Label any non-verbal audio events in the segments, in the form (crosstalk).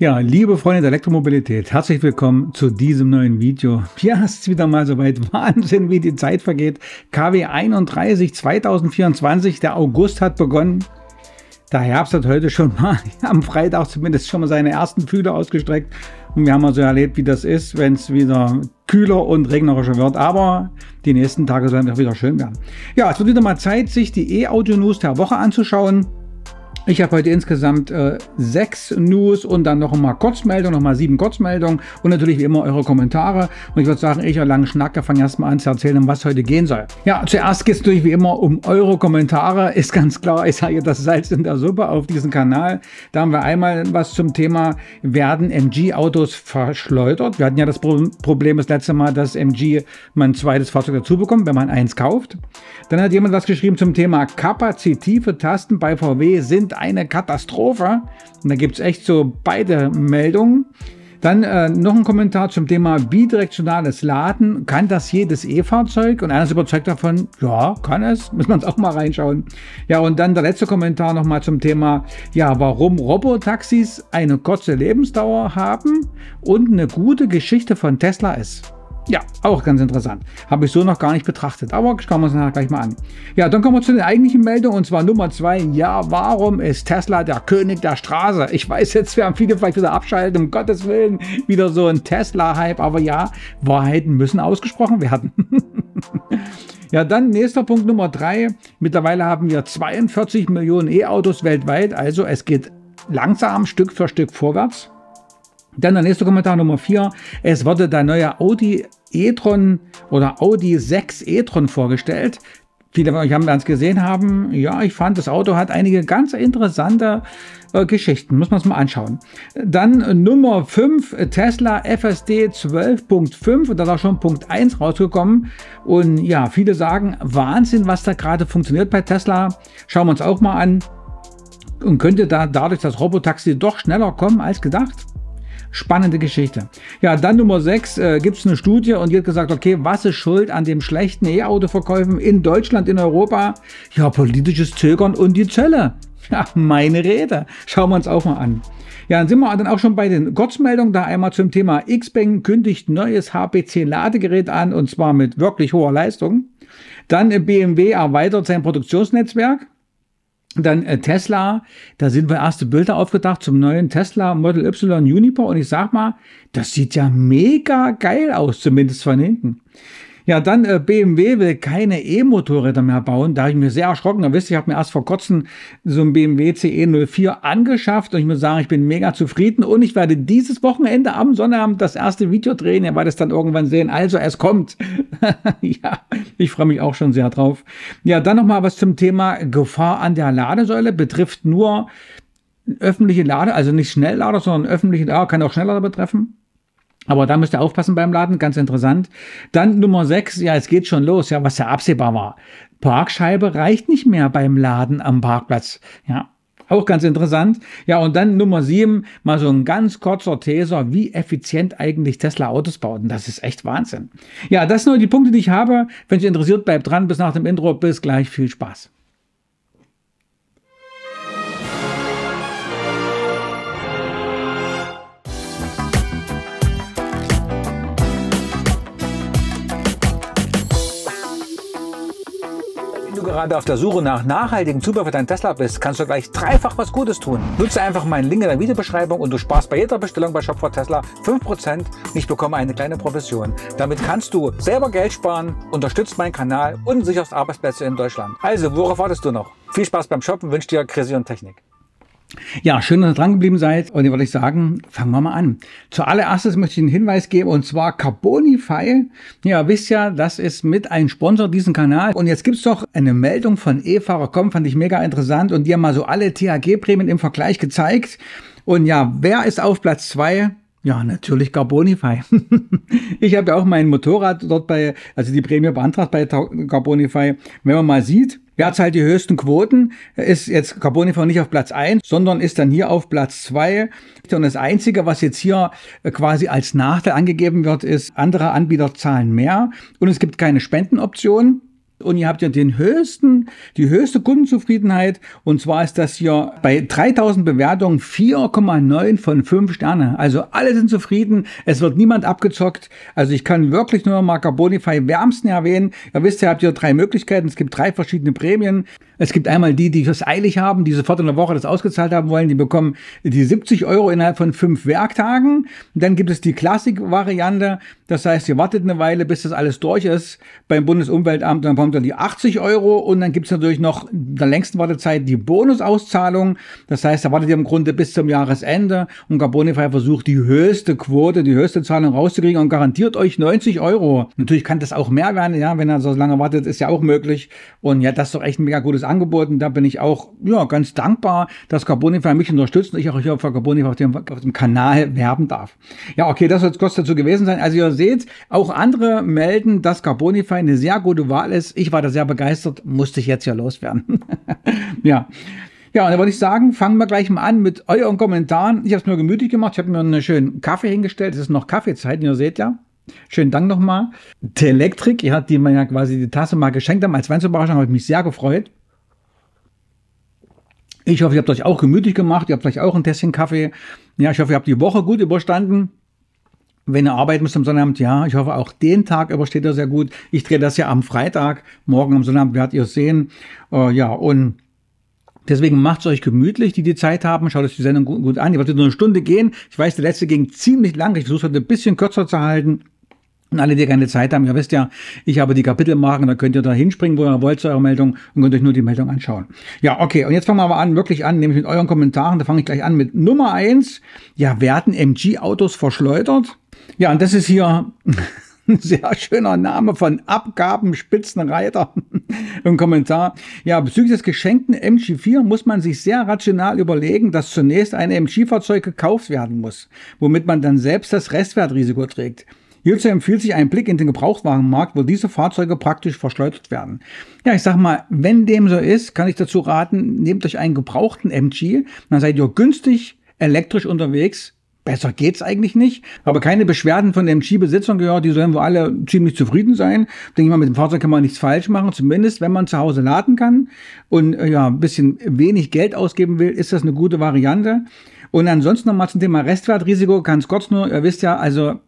Ja, liebe Freunde der Elektromobilität, herzlich willkommen zu diesem neuen Video. Ja, es ist wieder mal soweit. (laughs) Wahnsinn, wie die Zeit vergeht. KW 31 2024, der August hat begonnen. Der Herbst hat heute schon mal (laughs) am Freitag zumindest schon mal seine ersten Fühler ausgestreckt. Und wir haben also erlebt, wie das ist, wenn es wieder kühler und regnerischer wird. Aber die nächsten Tage sollen auch wieder schön werden. Ja, es wird wieder mal Zeit, sich die E-Audio-News der Woche anzuschauen. Ich habe heute insgesamt äh, sechs News und dann noch mal Kurzmeldungen, noch mal sieben Kurzmeldungen und natürlich wie immer eure Kommentare. Und ich würde sagen, ich und langen Schnack, fange erstmal an zu erzählen, um was heute gehen soll. Ja, zuerst geht es natürlich wie immer um eure Kommentare. (laughs) Ist ganz klar, ich sage das Salz in der Suppe auf diesem Kanal. Da haben wir einmal was zum Thema, werden MG-Autos verschleudert? Wir hatten ja das Problem das letzte Mal, dass MG mein zweites Fahrzeug dazu bekommt, wenn man eins kauft. Dann hat jemand was geschrieben zum Thema kapazitive Tasten bei VW sind eine Katastrophe. Und da gibt es echt so beide Meldungen. Dann äh, noch ein Kommentar zum Thema bidirektionales Laden. Kann das jedes E-Fahrzeug? Und einer ist überzeugt davon, ja, kann es. Müssen wir uns auch mal reinschauen. Ja, und dann der letzte Kommentar nochmal zum Thema, ja, warum Robotaxis eine kurze Lebensdauer haben und eine gute Geschichte von Tesla ist. Ja, auch ganz interessant. Habe ich so noch gar nicht betrachtet, aber schauen wir uns nachher gleich mal an. Ja, dann kommen wir zu den eigentlichen Meldungen und zwar Nummer zwei. Ja, warum ist Tesla der König der Straße? Ich weiß, jetzt wir haben viele vielleicht wieder abschalten, um Gottes Willen, wieder so ein Tesla-Hype, aber ja, Wahrheiten müssen ausgesprochen werden. (laughs) Ja, dann nächster Punkt Nummer drei. Mittlerweile haben wir 42 Millionen E-Autos weltweit, also es geht langsam Stück für Stück vorwärts. Dann der nächste Kommentar Nummer 4. Es wurde der neue Audi e-tron oder Audi 6 e-tron vorgestellt. Viele von euch haben es gesehen haben. Ja, ich fand, das Auto hat einige ganz interessante äh, Geschichten. Muss man es mal anschauen. Dann Nummer 5, Tesla FSD 12.5. Und da ist auch schon Punkt 1 rausgekommen. Und ja, viele sagen, Wahnsinn, was da gerade funktioniert bei Tesla. Schauen wir uns auch mal an. Und könnte da dadurch das Robotaxi doch schneller kommen als gedacht? Spannende Geschichte. Ja, dann Nummer 6 äh, gibt es eine Studie und wird gesagt, okay, was ist schuld an dem schlechten E-Auto-Verkäufen in Deutschland, in Europa? Ja, politisches Zögern und die Zölle. Ja, meine Rede. Schauen wir uns auch mal an. Ja, dann sind wir dann auch schon bei den Gottesmeldungen. Da einmal zum Thema Xpeng kündigt neues HPC-Ladegerät an und zwar mit wirklich hoher Leistung. Dann äh, BMW erweitert sein Produktionsnetzwerk. Dann äh, Tesla, da sind wir erste Bilder aufgedacht zum neuen Tesla Model Y Unipo und ich sag mal, das sieht ja mega geil aus, zumindest von hinten. Ja, dann äh, BMW will keine E-Motorräder mehr bauen. Da habe ich mir sehr erschrocken. Da wisst ich habe mir erst vor kurzem so ein BMW CE04 angeschafft und ich muss sagen, ich bin mega zufrieden und ich werde dieses Wochenende am Sonnabend das erste Video drehen. Ihr werdet es dann irgendwann sehen. Also, es kommt. (laughs) ja, ich freue mich auch schon sehr drauf. Ja, dann nochmal was zum Thema Gefahr an der Ladesäule. Betrifft nur öffentliche Lade, also nicht Schnelllader, sondern öffentliche Lade. kann auch Schnelllader betreffen. Aber da müsst ihr aufpassen beim Laden, ganz interessant. Dann Nummer 6, ja, es geht schon los, ja, was ja absehbar war. Parkscheibe reicht nicht mehr beim Laden am Parkplatz. Ja, auch ganz interessant. Ja, und dann Nummer 7, mal so ein ganz kurzer Teaser, wie effizient eigentlich Tesla Autos bauten. das ist echt Wahnsinn. Ja, das sind nur die Punkte, die ich habe. Wenn es interessiert, bleibt dran. Bis nach dem Intro. Bis gleich. Viel Spaß. gerade auf der Suche nach nachhaltigen Zubehör für deinen Tesla bist, kannst du gleich dreifach was Gutes tun. Nutze einfach meinen Link in der Videobeschreibung und du sparst bei jeder Bestellung bei Shop for Tesla 5% und ich bekomme eine kleine Provision. Damit kannst du selber Geld sparen, unterstützt meinen Kanal und sicherst Arbeitsplätze in Deutschland. Also, worauf wartest du noch? Viel Spaß beim Shoppen, wünsche dir Chrissy und Technik. Ja, schön, dass ihr dran geblieben seid. Und dann würde ich sagen, fangen wir mal an. Zuallererstes möchte ich einen Hinweis geben und zwar Carbonify. Ja, wisst ja, das ist mit ein Sponsor diesen Kanal. Und jetzt gibt's doch eine Meldung von e-Fahrer.com, fand ich mega interessant. Und die haben mal so alle THG-Prämien im Vergleich gezeigt. Und ja, wer ist auf Platz zwei? Ja, natürlich Carbonify. (laughs) ich habe ja auch mein Motorrad dort bei, also die Prämie beantragt bei Carbonify. Wenn man mal sieht, wer zahlt die höchsten Quoten, ist jetzt Carbonify nicht auf Platz 1, sondern ist dann hier auf Platz 2. Und das Einzige, was jetzt hier äh, quasi als Nachteil angegeben wird, ist, andere Anbieter zahlen mehr und es gibt keine Spendenoption. Und ihr habt ja den höchsten, die höchste Kundenzufriedenheit. Und zwar ist das hier bei 3000 Bewertungen 4,9 von 5 Sterne. Also alle sind zufrieden. Es wird niemand abgezockt. Also ich kann wirklich nur Marca Bonify wärmsten erwähnen. Ihr wisst, ihr habt hier drei Möglichkeiten. Es gibt drei verschiedene Prämien. Es gibt einmal die, die es eilig haben, die sofort in der Woche das ausgezahlt haben wollen, die bekommen die 70 Euro innerhalb von fünf Werktagen. dann gibt es die Klassik-Variante, das heißt, ihr wartet eine Weile, bis das alles durch ist beim Bundesumweltamt, dann kommt dann die 80 Euro und dann gibt es natürlich noch in der längsten Wartezeit die Bonusauszahlung. Das heißt, da wartet ihr im Grunde bis zum Jahresende und Carbonify versucht die höchste Quote, die höchste Zahlung rauszukriegen und garantiert euch 90 Euro. Natürlich kann das auch mehr werden, ja, wenn er so lange wartet, ist ja auch möglich. Und ja, das ist doch echt ein mega gutes angeboten. Da bin ich auch ja, ganz dankbar, dass Carbonify mich unterstützt und ich auch hier für Carbonify auf dem, auf dem Kanal werben darf. Ja, okay, das soll es kurz dazu gewesen sein. Also ihr seht, auch andere melden, dass Carbonify eine sehr gute Wahl ist. Ich war da sehr begeistert, musste ich jetzt ja loswerden. (laughs) ja. Ja, und da wollte ich sagen, fangen wir gleich mal an mit euren Kommentaren. Ich habe es mir gemütlich gemacht. Ich habe mir einen schönen Kaffee hingestellt. Es ist noch Kaffeezeit, ihr seht ja. Schönen Dank nochmal. Telektrik, ihr hat die mir ja quasi die Tasse mal geschenkt haben. Als Weihnachtsüberraschung habe ich mich sehr gefreut. Ich hoffe, ihr habt euch auch gemütlich gemacht, ihr habt vielleicht auch ein Tässchen Kaffee. Ja, ich hoffe, ihr habt die Woche gut überstanden. Wenn ihr arbeiten müsst am Sonnabend, ja, ich hoffe, auch den Tag übersteht ihr sehr gut. Ich drehe das ja am Freitag, morgen am Sonnabend werdet ihr es sehen. Äh, ja, und Deswegen macht es euch gemütlich, die die Zeit haben. Schaut euch die Sendung gut an. Ihr werdet nur eine Stunde gehen. Ich weiß, der letzte ging ziemlich lang. Ich versuche es heute ein bisschen kürzer zu halten. Und alle, die keine Zeit haben, ihr wisst ja, ich habe die Kapitelmarken, da könnt ihr da hinspringen, wo ihr wollt zu eurer Meldung und könnt euch nur die Meldung anschauen. Ja, okay, und jetzt fangen wir mal an, wirklich an, nämlich mit euren Kommentaren. Da fange ich gleich an mit Nummer eins. Ja, werden MG-Autos verschleudert? Ja, und das ist hier ein (laughs) sehr schöner Name von Abgabenspitzenreiter. (laughs) im Kommentar. Ja, bezüglich des geschenkten MG4 muss man sich sehr rational überlegen, dass zunächst ein MG-Fahrzeug gekauft werden muss, womit man dann selbst das Restwertrisiko trägt. Hierzu empfiehlt sich ein Blick in den Gebrauchtwagenmarkt, wo diese Fahrzeuge praktisch verschleudert werden. Ja, ich sag mal, wenn dem so ist, kann ich dazu raten, nehmt euch einen gebrauchten MG, dann seid ihr günstig elektrisch unterwegs, Besser geht's eigentlich nicht. Aber keine Beschwerden von den MG-Besitzern gehört, die sollen wir alle ziemlich zufrieden sein. Denke ich mal, mit dem Fahrzeug kann man nichts falsch machen. Zumindest, wenn man zu Hause laden kann und äh, ja, ein bisschen wenig Geld ausgeben will, ist das eine gute Variante. Und ansonsten nochmal zum Thema Restwertrisiko, ganz kurz nur, ihr wisst ja, also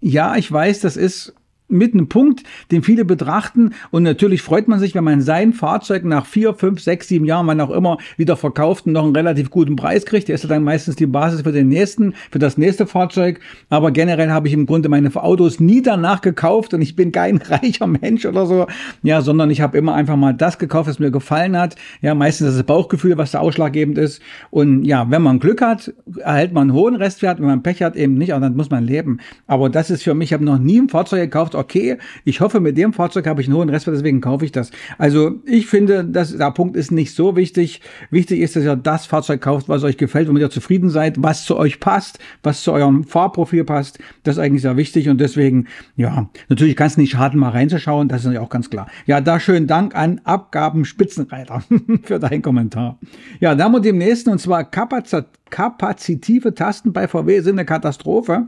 ja, ich weiß, das ist mit einem Punkt, den viele betrachten. Und natürlich freut man sich, wenn man sein Fahrzeug nach vier, fünf, sechs, sieben Jahren, wann auch immer, wieder verkauft und noch einen relativ guten Preis kriegt. Der ist dann meistens die Basis für den nächsten, für das nächste Fahrzeug. Aber generell habe ich im Grunde meine Autos nie danach gekauft und ich bin kein (laughs) reicher Mensch oder so. Ja, sondern ich habe immer einfach mal das gekauft, was mir gefallen hat. Ja, meistens das Bauchgefühl, was da ausschlaggebend ist. Und ja, wenn man Glück hat, erhält man einen hohen Restwert. Wenn man Pech hat, eben nicht. Und dann muss man leben. Aber das ist für mich, ich habe noch nie ein Fahrzeug gekauft, okay, ich hoffe, mit dem Fahrzeug habe ich einen hohen Restwert, deswegen kaufe ich das. Also ich finde, dass, der Punkt ist nicht so wichtig. Wichtig ist, dass ihr das Fahrzeug kauft, was euch gefällt, womit ihr zufrieden seid, was zu euch passt, was zu eurem Fahrprofil passt. Das ist eigentlich sehr wichtig und deswegen, ja, natürlich kann es nicht schaden, mal reinzuschauen, das ist natürlich auch ganz klar. Ja, da schönen Dank an Abgabenspitzenreiter (laughs) für deinen Kommentar. Ja, dann mit dem nächsten und zwar Kapazit kapazitive Tasten bei VW sind eine Katastrophe.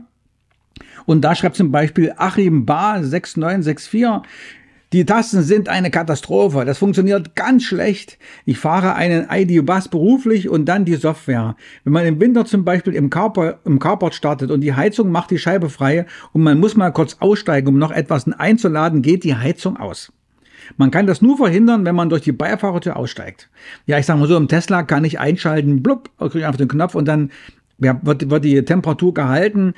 Und da schreibt zum Beispiel Achim Bar 6964, die Tasten sind eine Katastrophe. Das funktioniert ganz schlecht. Ich fahre einen ID-Bus beruflich und dann die Software. Wenn man im Winter zum Beispiel im, Carport, im Carport startet und die Heizung macht die Scheibe frei und man muss mal kurz aussteigen, um noch etwas einzuladen, geht die Heizung aus. Man kann das nur verhindern, wenn man durch die Beifahrertür aussteigt. Ja, ich sage mal so, im Tesla kann ich einschalten, blub, kriege ich einfach den Knopf und dann wird, wird die Temperatur gehalten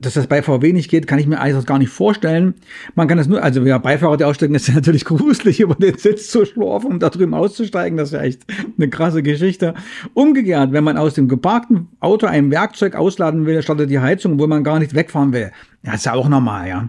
dass das bei VW nicht geht, kann ich mir eigentlich gar nicht vorstellen. Man kann das nur, also ja, Beifahrer, die aussteigen, ist ja (laughs) natürlich gruselig, über den Sitz zu schlurfen, um da drüben auszusteigen. Das ist ja echt eine krasse Geschichte. Umgekehrt, wenn man aus dem geparkten Auto ein Werkzeug ausladen will, startet die Heizung, wo man gar nicht wegfahren will. Ja, ist ja auch normal, ja.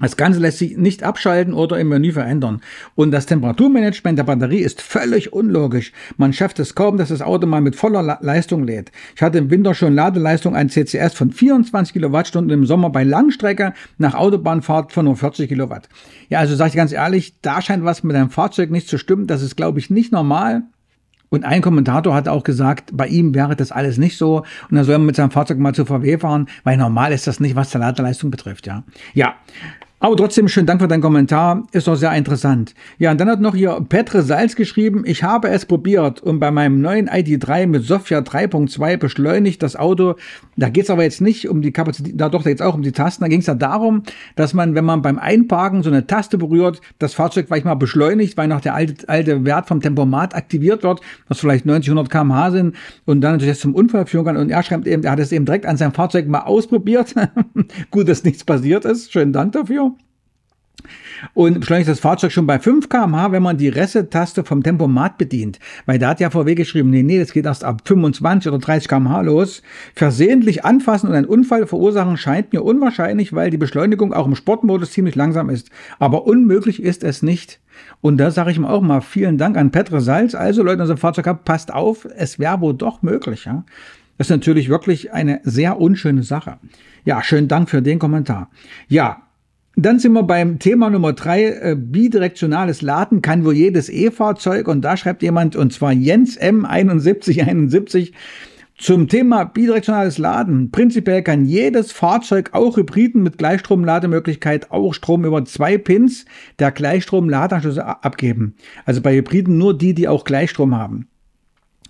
Das Ganze lässt sich nicht abschalten oder im Menü verändern. Und das Temperaturmanagement der Batterie ist völlig unlogisch. Man schafft es kaum, dass das Auto mal mit voller La Leistung lädt. Ich hatte im Winter schon Ladeleistung ein CCS von 24 Kilowattstunden im Sommer bei Langstrecke nach Autobahnfahrt von nur 40 Kilowatt. Ja, also sage ich ganz ehrlich, da scheint was mit deinem Fahrzeug nicht zu stimmen. Das ist, glaube ich, nicht normal. Und ein Kommentator hat auch gesagt, bei ihm wäre das alles nicht so und er soll man mit seinem Fahrzeug mal zu VW fahren, weil normal ist das nicht, was die Ladeleistung betrifft, ja. Ja, aber trotzdem, schönen Dank für deinen Kommentar. Ist doch sehr interessant. Ja, und dann hat noch hier Petre Salz geschrieben, ich habe es probiert und bei meinem neuen ID3 mit Sofia 3.2 beschleunigt das Auto. Da geht es aber jetzt nicht um die Kapazität, da doch, jetzt auch um die Tasten. Da ging es ja darum, dass man, wenn man beim Einparken so eine Taste berührt, das Fahrzeug mal beschleunigt, weil noch der alte, alte Wert vom Tempomat aktiviert wird, was vielleicht 90, 100 km/h sind und dann natürlich jetzt zum Unfall führen kann. Und er schreibt eben, er hat es eben direkt an seinem Fahrzeug mal ausprobiert. (laughs) Gut, dass nichts passiert ist. Schönen Dank dafür und beschleunigt das Fahrzeug schon bei 5 km/h, wenn man die Reset-Taste vom Tempomat bedient. Weil da hat ja VW geschrieben, nee, nee, das geht erst ab 25 oder 30 km/h los. Versehentlich anfassen und einen Unfall verursachen scheint mir unwahrscheinlich, weil die Beschleunigung auch im Sportmodus ziemlich langsam ist. Aber unmöglich ist es nicht. Und da sage ich mir auch mal vielen Dank an Petre Salz. Also Leute, unser Fahrzeug habt, passt auf, es wäre wohl doch möglich. Ja? Das ist natürlich wirklich eine sehr unschöne Sache. Ja, schönen Dank für den Kommentar. Ja, dann sind wir beim Thema Nummer drei, äh, bidirektionales Laden kann wohl jedes E-Fahrzeug. Und da schreibt jemand, und zwar Jens M7171, zum Thema bidirektionales Laden. Prinzipiell kann jedes Fahrzeug, auch Hybriden mit Gleichstromlademöglichkeit, auch Strom über zwei Pins der Gleichstromladeanschlüsse abgeben. Also bei Hybriden nur die, die auch Gleichstrom haben.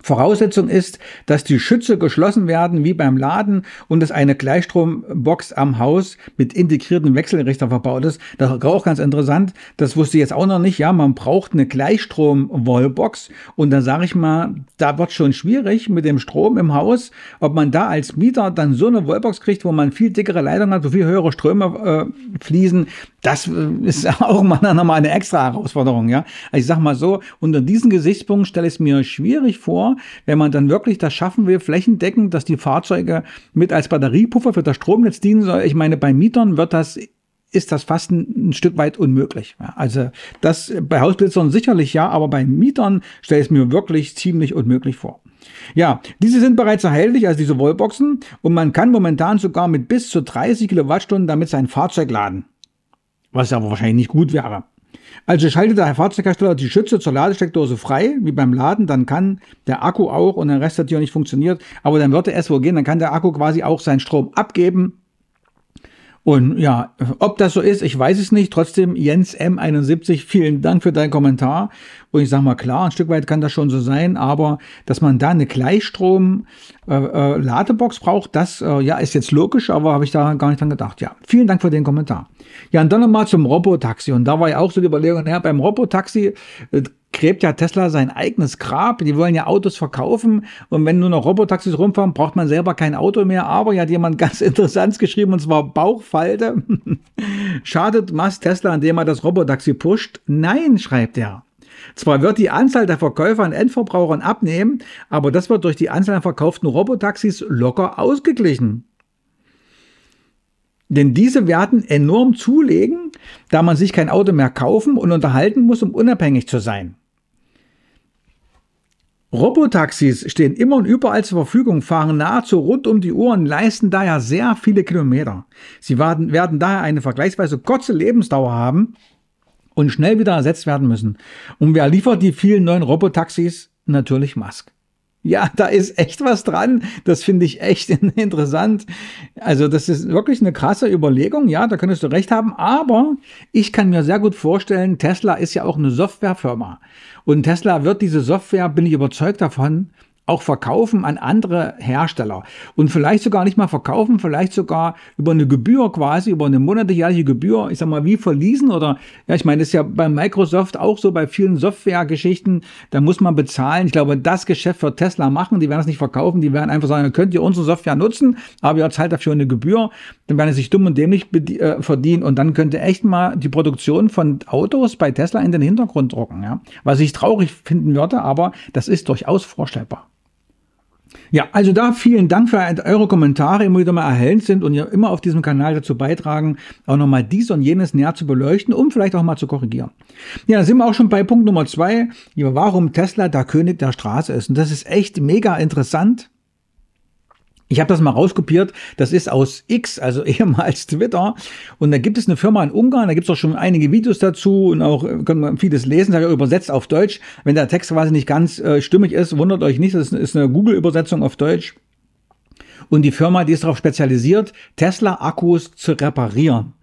Voraussetzung ist, dass die Schütze geschlossen werden wie beim Laden und dass eine Gleichstrombox am Haus mit integrierten Wechselrichter verbaut ist. Das ist auch ganz interessant. Das wusste ich jetzt auch noch nicht. Ja, man braucht eine Gleichstrom-Wallbox und dann sage ich mal, da wird schon schwierig mit dem Strom im Haus, ob man da als Mieter dann so eine Wallbox kriegt, wo man viel dickere Leitungen hat, wo viel höhere Ströme äh, fließen das äh, ist (laughs) auch mal nochmal eine extra Herausforderung, ja. Also ich sag mal so, unter diesen Gesichtspunkten stelle ich es mir schwierig vor, wenn man dann wirklich das schaffen will, flächendeckend, dass die Fahrzeuge mit als Batteriepuffer für das Stromnetz dienen soll. Ich meine, bei Mietern wird das ist das fast ein, ein Stück weit unmöglich. Ja, also das bei Hausblitzern sicherlich ja, aber bei Mietern stelle ich es mir wirklich ziemlich unmöglich vor. Ja, diese sind bereits erhältlich, also diese Wallboxen, und man kann momentan sogar mit bis zu 30 Kilowattstunden damit sein Fahrzeug laden was aber wahrscheinlich nicht gut wäre. Also schaltet der Fahrzeughersteller die Schütze zur Ladesteckdose frei, wie beim Laden, dann kann der Akku auch und der Rest hat hier nicht funktioniert, aber dann wird der SVG, dann kann der Akku quasi auch seinen Strom abgeben und ja, ob das so ist, ich weiß es nicht. Trotzdem, Jens M71, vielen Dank für deinen Kommentar. Und ich sage mal, klar, ein Stück weit kann das schon so sein, aber dass man da eine Gleichstrom-Ladebox äh, äh, braucht, das äh, ja, ist jetzt logisch, aber habe ich da gar nicht dran gedacht. Ja, vielen Dank für den Kommentar. Ja, und dann nochmal zum Robotaxi. Und da war ja auch so die Überlegung, naja, beim Robotaxi gräbt ja Tesla sein eigenes Grab. Die wollen ja Autos verkaufen. Und wenn nur noch Robotaxis rumfahren, braucht man selber kein Auto mehr. Aber hier hat jemand (laughs) ganz interessant geschrieben, und zwar Bauchfalte. (laughs) Schadet Mass Tesla, indem er das Robotaxi pusht? Nein, schreibt er. Zwar wird die Anzahl der Verkäufer an Endverbrauchern abnehmen, aber das wird durch die Anzahl an verkauften Robotaxis locker ausgeglichen. Denn diese werden enorm zulegen, da man sich kein Auto mehr kaufen und unterhalten muss, um unabhängig zu sein. Robotaxis stehen immer und überall zur Verfügung, fahren nahezu rund um die Uhr und leisten daher sehr viele Kilometer. Sie werden, werden daher eine vergleichsweise kurze Lebensdauer haben und schnell wieder ersetzt werden müssen. Und wer liefert die vielen neuen Robotaxis? Natürlich Musk ja, da ist echt was dran. Das finde ich echt (laughs) interessant. Also, das ist wirklich eine krasse Überlegung. Ja, da könntest du recht haben. Aber ich kann mir sehr gut vorstellen, Tesla ist ja auch eine Softwarefirma. Und Tesla wird diese Software, bin ich überzeugt davon, auch verkaufen an andere Hersteller. Und vielleicht sogar nicht mal verkaufen, vielleicht sogar über eine Gebühr quasi, über eine monatliche Gebühr, ich sag mal, wie verließen oder, ja, ich meine, das ist ja bei Microsoft auch so, bei vielen Software-Geschichten, da muss man bezahlen. Ich glaube, das Geschäft wird Tesla machen, die werden es nicht verkaufen, die werden einfach sagen, könnt ihr unsere Software nutzen, aber ihr zahlt dafür eine Gebühr, dann werden sie sich dumm und dämlich äh, verdienen und dann könnte echt mal die Produktion von Autos bei Tesla in den Hintergrund drucken, ja. Was ich traurig finden würde, aber das ist durchaus vorstellbar. Ja, also da vielen Dank für eure Kommentare, immer wieder mal erhellend sind und ihr immer auf diesem Kanal dazu beitragen, auch nochmal dies und jenes näher zu beleuchten, um vielleicht auch mal zu korrigieren. Ja, da sind wir auch schon bei Punkt Nummer zwei, warum Tesla der König der Straße ist. Und das ist echt mega interessant. Ich habe das mal rauskopiert. Das ist aus X, also (laughs) ehemals Twitter. Und da gibt es eine Firma in Ungarn, da gibt es auch schon einige Videos dazu und auch äh, können wir vieles lesen, das habe ich übersetzt auf Deutsch. Wenn der Text quasi nicht ganz äh, stimmig ist, wundert euch nicht, das ist eine Google-Übersetzung auf Deutsch. Und die Firma, die ist darauf spezialisiert, Tesla-Akkus zu reparieren.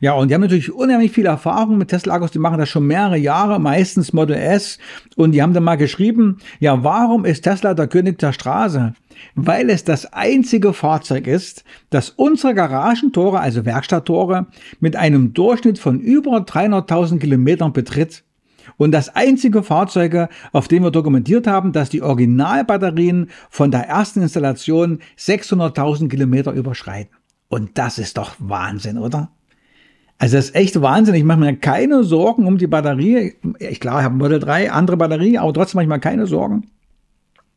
Ja, und die haben natürlich unheimlich viel Erfahrung mit Tesla-Akkus. Die machen das schon mehrere Jahre, meistens Model S. Und die haben dann mal geschrieben, ja, warum ist Tesla der König der Straße? weil es das einzige Fahrzeug ist, das unsere Garagentore, also Werkstatttore, mit einem Durchschnitt von über 300.000 Kilometern betritt und das einzige Fahrzeug, auf dem wir dokumentiert haben, dass die Originalbatterien von der ersten Installation 600.000 Kilometer überschreiten. Und das ist doch Wahnsinn, oder? Also das ist echt Wahnsinn. Ich mache mir keine Sorgen um die Batterie. Ich klar, ich habe Model 3, andere Batterie, aber trotzdem mache ich mir keine Sorgen.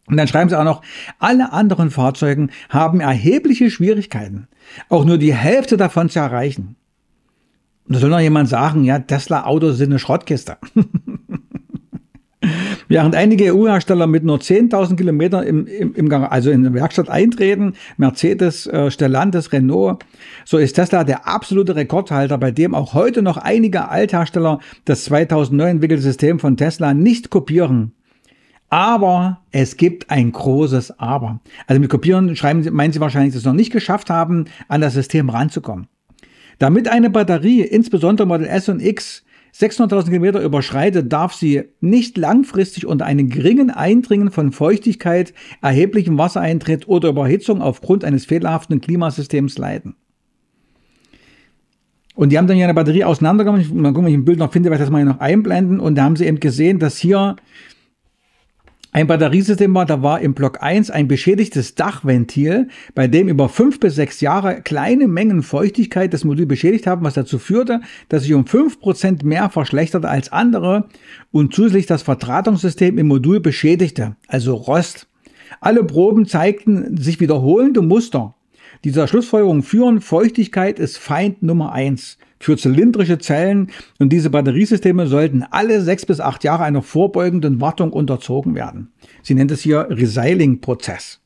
Und dann schreiben sie auch noch, alle anderen Fahrzeugen haben erhebliche Schwierigkeiten, auch nur die Hälfte davon zu erreichen. Und da soll noch jemand sagen, ja, Tesla-Autos sind eine Schrottkiste. (laughs) Während einige EU-Hersteller mit nur 10.000 Kilometern im, im, im Gang, also in der Werkstatt eintreten, Mercedes, äh, Stellantis, Renault, so ist Tesla der absolute Rekordhalter, bei dem auch heute noch einige Althersteller das 2009 entwickelte System von Tesla nicht kopieren aber es gibt ein großes Aber. Also mit Kopieren schreiben Sie, meinen Sie wahrscheinlich, dass Sie es noch nicht geschafft haben, an das System ranzukommen. Damit eine Batterie, insbesondere Model S und X, 600.000 Kilometer überschreitet, darf sie nicht langfristig unter einem geringen Eindringen von Feuchtigkeit, erheblichem Wassereintritt oder Überhitzung aufgrund eines fehlerhaften Klimasystems leiden. Und die haben dann hier eine Batterie auseinandergenommen. Mal gucken, ob ich ein Bild noch finde, weil ich das mal hier noch einblenden. Und da haben sie eben gesehen, dass hier ein Batteriesystem war, da war im Block 1 ein beschädigtes Dachventil, bei dem über fünf bis sechs Jahre kleine Mengen Feuchtigkeit das Modul beschädigt haben, was dazu führte, dass sich um 5% Prozent mehr verschlechterte als andere und zusätzlich das Vertratungssystem im Modul beschädigte, also Rost. Alle Proben zeigten sich wiederholende Muster. Dieser Schlussfolgerung führen, Feuchtigkeit ist Feind Nummer 1 für zylindrische Zellen und diese Batteriesysteme sollten alle sechs bis acht Jahre einer vorbeugenden Wartung unterzogen werden. Sie nennt es hier Resiling-Prozess.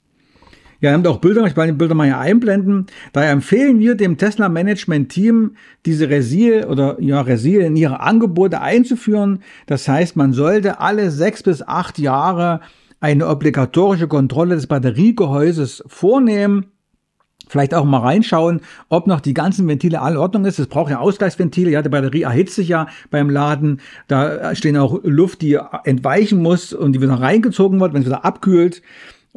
Ja, ihr habt auch Bilder, ich werde die Bilder mal hier einblenden. Daher empfehlen wir dem Tesla Management Team, diese Resil oder ja, Resil in ihre Angebote einzuführen. Das heißt, man sollte alle sechs bis acht Jahre eine obligatorische Kontrolle des Batteriegehäuses vornehmen vielleicht auch mal reinschauen, ob noch die ganzen Ventile alle in Ordnung ist. Es braucht ja Ausgleichsventile, ja, die Batterie erhitzt sich ja beim Laden. Da stehen auch Luft, die entweichen muss und die wieder reingezogen wird, wenn es wieder abkühlt.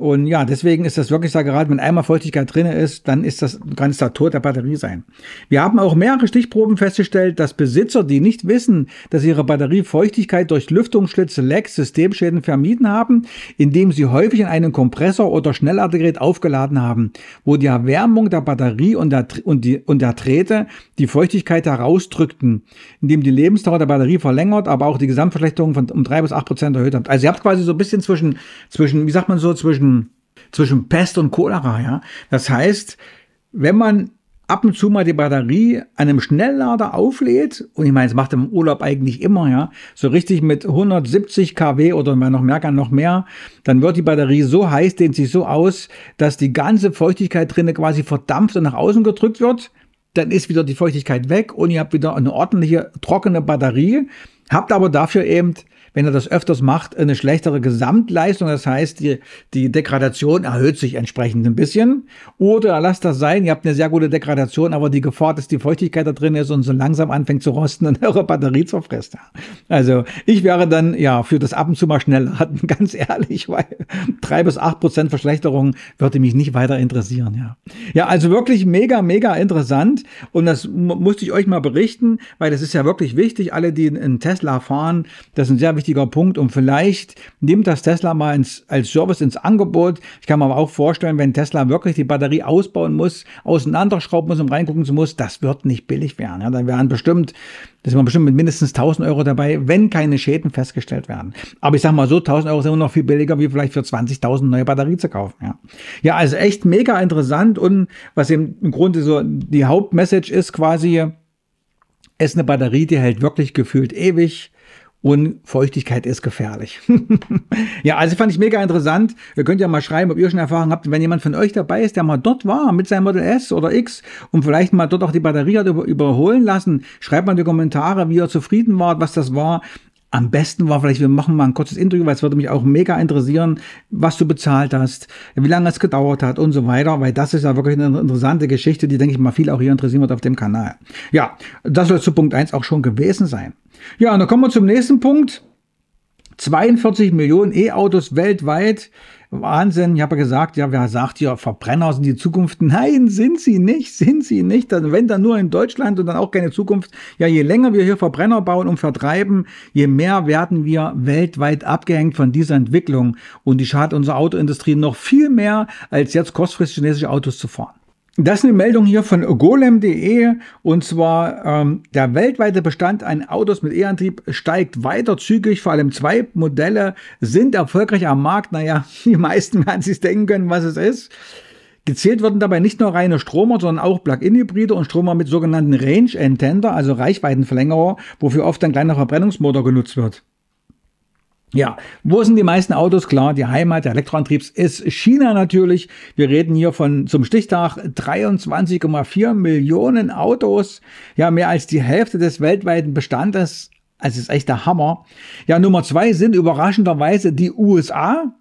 Und ja, deswegen ist das wirklich da gerade, wenn einmal Feuchtigkeit drin ist, dann ist das, kann es der Tod der Batterie sein. Wir haben auch mehrere Stichproben festgestellt, dass Besitzer, die nicht wissen, dass ihre Batterie Feuchtigkeit durch Lüftungsschlitze, Lecks, Systemschäden vermieden haben, indem sie häufig in einen Kompressor oder Schnellladegerät aufgeladen haben, wo die Erwärmung der Batterie und der, und die, und der Drähte die Feuchtigkeit herausdrückten, indem die Lebensdauer der Batterie verlängert, aber auch die Gesamtverschlechterung von um drei bis acht Prozent erhöht hat. Also ihr habt quasi so ein bisschen zwischen, zwischen, wie sagt man so, zwischen zwischen, zwischen Pest und Cholera. Ja? Das heißt, wenn man ab und zu mal die Batterie an einem Schnelllader auflädt, und ich meine, das macht im Urlaub eigentlich immer, ja, so richtig mit 170 kW oder wenn man noch mehr kann, noch mehr, dann wird die Batterie so heiß, dehnt sich so aus, dass die ganze Feuchtigkeit drinnen quasi verdampft und nach außen gedrückt wird. Dann ist wieder die Feuchtigkeit weg und ihr habt wieder eine ordentliche, trockene Batterie, habt aber dafür eben wenn er das öfters macht, eine schlechtere Gesamtleistung. Das heißt, die, die Degradation erhöht sich entsprechend ein bisschen. Oder lasst das sein, ihr habt eine sehr gute Degradation, aber die Gefahr, dass die Feuchtigkeit da drin ist und so langsam anfängt zu rosten und (laughs) eure Batterie zerfrisst. Also ich wäre dann ja für das ab und zu mal schnell laden, (laughs) ganz ehrlich, weil drei bis acht Prozent Verschlechterung würde mich nicht weiter interessieren. Ja, ja also wirklich mega, mega interessant. Und das musste ich euch mal berichten, weil das ist ja wirklich wichtig. Alle, die in Tesla fahren, das sind sehr wichtiger Punkt und vielleicht nimmt das Tesla mal ins, als Service ins Angebot. Ich kann mir aber auch vorstellen, wenn Tesla wirklich die Batterie ausbauen muss, auseinanderschrauben muss und reingucken muss, das wird nicht billig werden. Ja, dann wären bestimmt, das ist sind bestimmt mit mindestens 1000 Euro dabei, wenn keine Schäden festgestellt werden. Aber ich sag mal so, 1000 Euro sind immer noch viel billiger, wie vielleicht für 20.000 neue Batterie zu kaufen. Ja. ja, also echt mega interessant und was eben im Grunde so die Hauptmessage ist quasi, ist eine Batterie, die hält wirklich gefühlt ewig und Feuchtigkeit ist gefährlich. (laughs) ja, also fand ich mega interessant. Ihr könnt ja mal schreiben, ob ihr schon Erfahrungen habt. Wenn jemand von euch dabei ist, der mal dort war mit seinem Model S oder X und vielleicht mal dort auch die Batterie hat über überholen lassen, schreibt mal in die Kommentare, wie ihr zufrieden wart, was das war. Am besten war vielleicht, wir machen mal ein kurzes Interview, weil es würde mich auch mega interessieren, was du bezahlt hast, wie lange es gedauert hat und so weiter, weil das ist ja wirklich eine interessante Geschichte, die, denke ich mal, viel auch hier interessieren wird auf dem Kanal. Ja, das soll zu Punkt eins auch schon gewesen sein. Ja, und dann kommen wir zum nächsten Punkt. 42 Millionen E-Autos weltweit. Wahnsinn, ich habe ja gesagt, ja, wer sagt ja, Verbrenner sind die Zukunft? Nein, sind sie nicht, sind sie nicht. Dann, wenn dann nur in Deutschland und dann auch keine Zukunft. Ja, je länger wir hier Verbrenner bauen und vertreiben, je mehr werden wir weltweit abgehängt von dieser Entwicklung. Und die schadet unserer Autoindustrie noch viel mehr, als jetzt kostfristig chinesische Autos zu fahren. Das ist eine Meldung hier von golem.de und zwar ähm, der weltweite Bestand an Autos mit E-Antrieb steigt weiter zügig. Vor allem zwei Modelle sind erfolgreich am Markt. Naja, (laughs) die meisten werden sich denken können, was es ist. Gezählt wurden dabei nicht nur reine Stromer, sondern auch Plug-in-Hybride und Stromer mit sogenannten Range-Entender, also Reichweitenverlängerer, wofür oft ein kleiner Verbrennungsmotor genutzt wird. Ja, wo sind die meisten Autos? Klar, die Heimat der Elektroantriebs ist China natürlich. Wir reden hier von zum Stichtag 23,4 Millionen Autos. Ja, mehr als die Hälfte des weltweiten Bestandes. Also ist echt der Hammer. Ja, Nummer zwei sind überraschenderweise die USA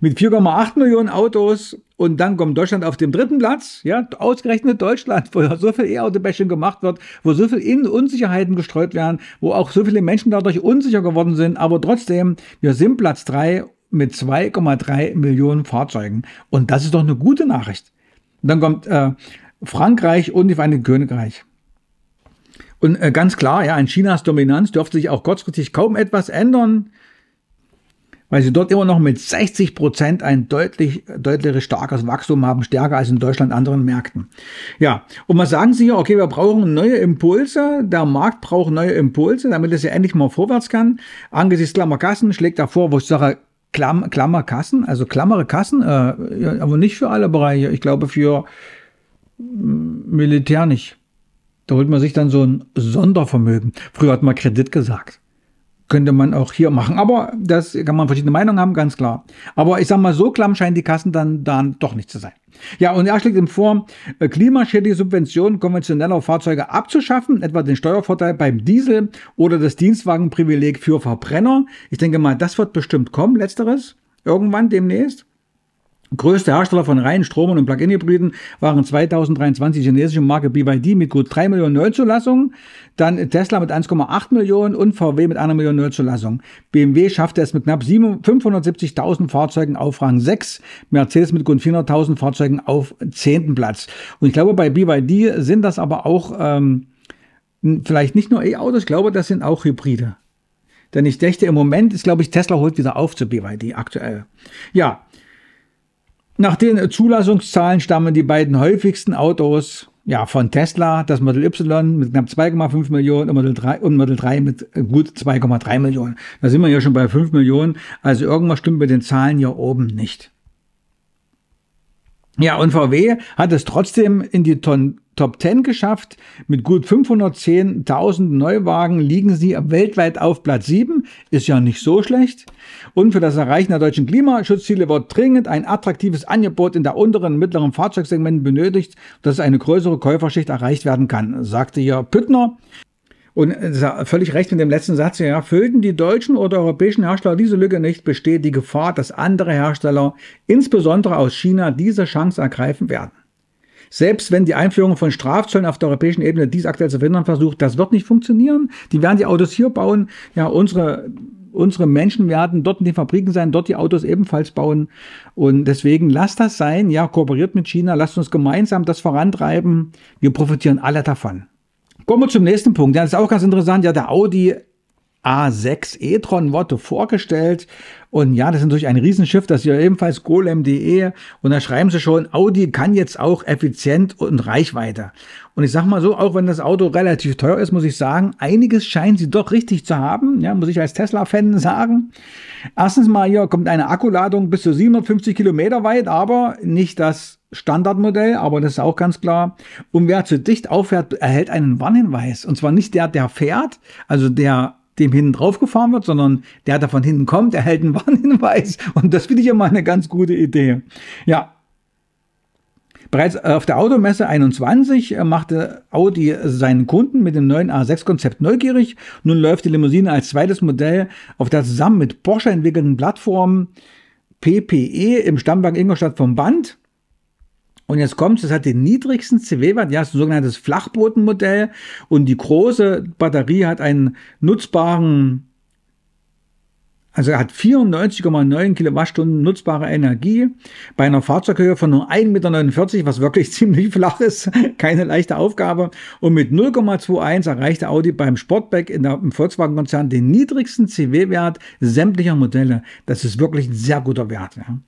mit 4,8 Millionen Autos. Und dann kommt Deutschland auf dem dritten Platz, ja, ausgerechnet Deutschland, wo so viel E-Auto-Bashing gemacht wird, wo so viel In Unsicherheiten gestreut werden, wo auch so viele Menschen dadurch unsicher geworden sind. Aber trotzdem, wir sind Platz drei mit 2,3 Millionen Fahrzeugen. Und das ist doch eine gute Nachricht. Und dann kommt äh, Frankreich und die Vereinigte Königreich. Und äh, ganz klar, ja, an Chinas Dominanz dürfte sich auch kurzfristig kaum etwas ändern weil sie dort immer noch mit 60 Prozent ein deutlich, deutlich starkes Wachstum haben, stärker als in Deutschland anderen Märkten. Ja, und was sagen sie hier? Okay, wir brauchen neue Impulse, der Markt braucht neue Impulse, damit es ja endlich mal vorwärts kann. Angesichts Klammerkassen schlägt er vor, wo ich sage, Klam Klammerkassen, also klammere Kassen, äh, aber nicht für alle Bereiche. Ich glaube, für mm, Militär nicht. Da holt man sich dann so ein Sondervermögen. Früher hat man Kredit gesagt könnte man auch hier machen. Aber das kann man verschiedene Meinungen haben, ganz klar. Aber ich sag mal, so klamm scheinen die Kassen dann, dann doch nicht zu sein. Ja, und er schlägt ihm vor, äh, klimaschädliche Subventionen konventioneller Fahrzeuge abzuschaffen, etwa den Steuervorteil beim Diesel oder das Dienstwagenprivileg für Verbrenner. Ich denke mal, das wird bestimmt kommen, letzteres, irgendwann demnächst. Größte Hersteller von reinen Stromern und Plug-in-Hybriden waren 2023 die chinesische Marke BYD mit gut 3 Millionen Neuzulassungen, dann Tesla mit 1,8 Millionen und VW mit einer Million Neuzulassungen. BMW schaffte es mit knapp 570.000 Fahrzeugen auf Rang 6, Mercedes mit gut 400.000 Fahrzeugen auf 10. Platz. Und ich glaube, bei BYD sind das aber auch ähm, vielleicht nicht nur E-Autos, ich glaube, das sind auch Hybride. Denn ich dächte, im Moment ist, glaube ich, Tesla holt wieder auf zu BYD aktuell. Ja, nach den Zulassungszahlen stammen die beiden häufigsten Autos ja, von Tesla, das Model Y mit knapp 2,5 Millionen und Model 3, und Model 3 mit gut 2,3 Millionen. Da sind wir ja schon bei 5 Millionen. Also irgendwas stimmt mit den Zahlen hier oben nicht. Ja, und VW hat es trotzdem in die Ton Top 10 geschafft. Mit gut 510.000 Neuwagen liegen sie weltweit auf Platz 7. Ist ja nicht so schlecht. Und für das Erreichen der deutschen Klimaschutzziele wird dringend ein attraktives Angebot in der unteren und mittleren Fahrzeugsegment benötigt, dass eine größere Käuferschicht erreicht werden kann, sagte hier Püttner. Und völlig recht mit dem letzten Satz hier. füllten die deutschen oder europäischen Hersteller diese Lücke nicht, besteht die Gefahr, dass andere Hersteller, insbesondere aus China, diese Chance ergreifen werden. Selbst wenn die Einführung von Strafzöllen auf der europäischen Ebene dies aktuell zu verhindern versucht, das wird nicht funktionieren. Die werden die Autos hier bauen. Ja, unsere unsere Menschen werden dort in den Fabriken sein, dort die Autos ebenfalls bauen. Und deswegen lasst das sein, ja, kooperiert mit China, lasst uns gemeinsam das vorantreiben. Wir profitieren alle davon. Kommen wir zum nächsten Punkt. Ja, das ist auch ganz interessant. Ja, der Audi A6 e-tron Votte vorgestellt. Und ja, das ist natürlich ein Riesenschiff, das hier ebenfalls golem.de. Und da schreiben sie schon, Audi kann jetzt auch effizient und Reichweite. Und ich sag mal so, auch wenn das Auto relativ teuer ist, muss ich sagen, einiges scheinen sie doch richtig zu haben. Ja, muss ich als Tesla-Fan sagen. Erstens mal hier kommt eine Akkuladung bis zu 750 Kilometer weit, aber nicht das Standardmodell, aber das ist auch ganz klar. Und wer zu dicht auffährt, erhält einen Warnhinweis. Und zwar nicht der, der fährt, also der dem hinten drauf gefahren wird, sondern der, der von hinten kommt, erhält einen (laughs) Warnhinweis. Und das finde ich ja mal eine ganz gute Idee. Ja. Bereits auf der Automesse 21 äh, machte Audi äh, seinen Kunden mit dem neuen A6-Konzept neugierig. Nun läuft die Limousine als zweites Modell auf der zusammen mit Porsche entwickelten Plattform PPE im Stammwerk Ingolstadt vom Band. Und jetzt kommt es, hat den niedrigsten CW-Wert, ja, ist ein sogenanntes Flachbodenmodell. Und die große Batterie hat einen nutzbaren, also hat 94,9 Kilowattstunden nutzbare Energie bei einer Fahrzeughöhe von nur 1,49 Meter, was wirklich (laughs) ziemlich flach ist. Keine leichte Aufgabe. Und mit 0,21 erreichte Audi beim Sportback in der, im Volkswagen-Konzern den niedrigsten CW-Wert sämtlicher Modelle. Das ist wirklich ein sehr guter Wert. Ja.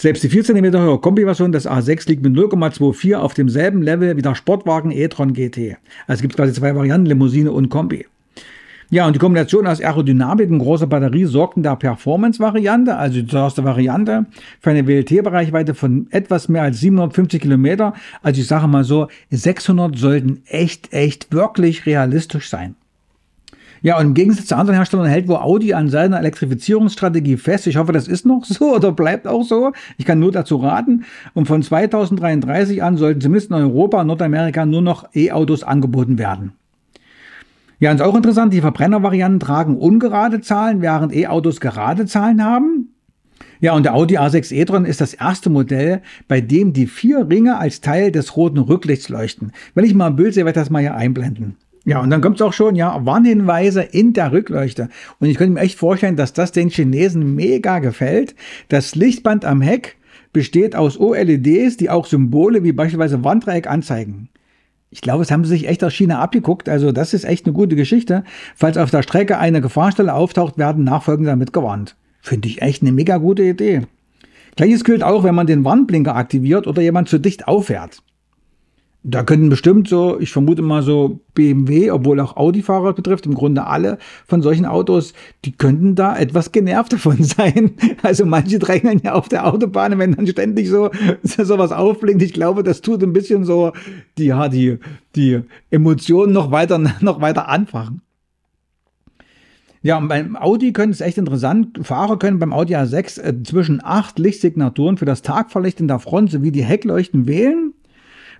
Selbst die 4 cm höhere Kombi-Version des A6 liegt mit 0,24 auf demselben Level wie der Sportwagen e-tron GT. Also gibt quasi zwei Varianten, Limousine und Kombi. Ja, und die Kombination aus Aerodynamik und großer Batterie sorgten der Performance-Variante, also die teuerste Variante, für eine WLT-Bereichweite von etwas mehr als 750 Kilometer. Also ich sage mal so, 600 sollten echt, echt wirklich realistisch sein. Ja, und im Gegensatz zu anderen Herstellern hält wohl Audi an seiner Elektrifizierungsstrategie fest. Ich hoffe, das ist noch (laughs) so oder bleibt auch so. Ich kann nur dazu raten. Und von 2033 an sollten zumindest in Europa und Nordamerika nur noch E-Autos angeboten werden. Ja, und ist auch interessant, die Verbrennervarianten tragen ungerade Zahlen, während E-Autos gerade Zahlen haben. Ja, und der Audi A6 e-tron ist das erste Modell, bei dem die vier Ringe als Teil des roten Rücklichts leuchten. Wenn ich mal ein Bild sehe, werde ich das mal hier einblenden. Ja, und dann kommt es auch schon, ja, Warnhinweise in der Rückleuchte. Und ich könnte mir echt vorstellen, dass das den Chinesen mega gefällt. Das Lichtband am Heck besteht aus OLEDs, die auch Symbole wie beispielsweise Wanddreieck anzeigen. Ich glaube, es haben sie sich echt aus China abgeguckt. Also das ist echt eine gute Geschichte. Falls auf der Strecke eine Gefahrstelle auftaucht, werden Nachfolgende damit gewarnt. Finde ich echt eine mega gute Idee. Gleiches gilt auch, wenn man den Warnblinker aktiviert oder jemand zu dicht auffährt. Da könnten bestimmt so, ich vermute mal so BMW, obwohl auch Audi-Fahrer betrifft, im Grunde alle von solchen Autos, die könnten da etwas genervt davon (laughs) sein. Also manche drängeln ja auf der Autobahn, wenn dann ständig so sowas aufblinkt. Ich glaube, das tut ein bisschen so die, ja, die, die Emotionen noch weiter, (laughs) noch weiter anfachen. Ja, und beim Audi können es echt interessant. Fahrer können beim Audi A6 äh, zwischen acht Lichtsignaturen für das Tagverlicht in der Front sowie die Heckleuchten wählen.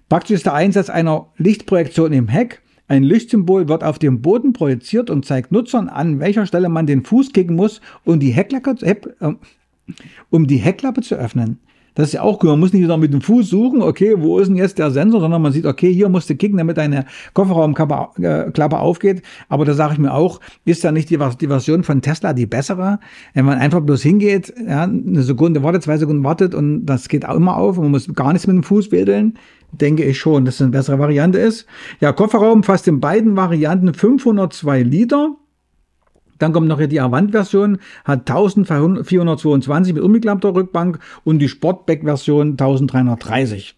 Praktisch ist der Einsatz einer Lichtprojektion im Heck. Ein Lichtsymbol wird auf dem Boden projiziert und zeigt Nutzern an, welcher Stelle man den Fuß kicken muss, um die Heckklappe, zu äh, öffnen. Das ist ja auch cool. Man muss nicht noch mit dem Fuß suchen, okay, wo ist denn jetzt der Sensor, sondern man sieht, okay, hier musst du kicken, damit deine Kofferraumklappe äh, aufgeht. Aber da sage ich mir auch, ist da nicht die, die Version von Tesla die bessere? Wenn man einfach bloß hingeht, ja, eine Sekunde wartet, zwei Sekunden wartet und das geht auch immer auf und man muss gar nichts mit dem Fuß wedeln denke ich schon, dass es eine bessere Variante ist. Ja, Kofferraum fasst in beiden Varianten 502 Liter. Dann kommt noch hier die Avant-Version, hat 1422 mit umgeklappter Rückbank und die Sportback-Version 1330.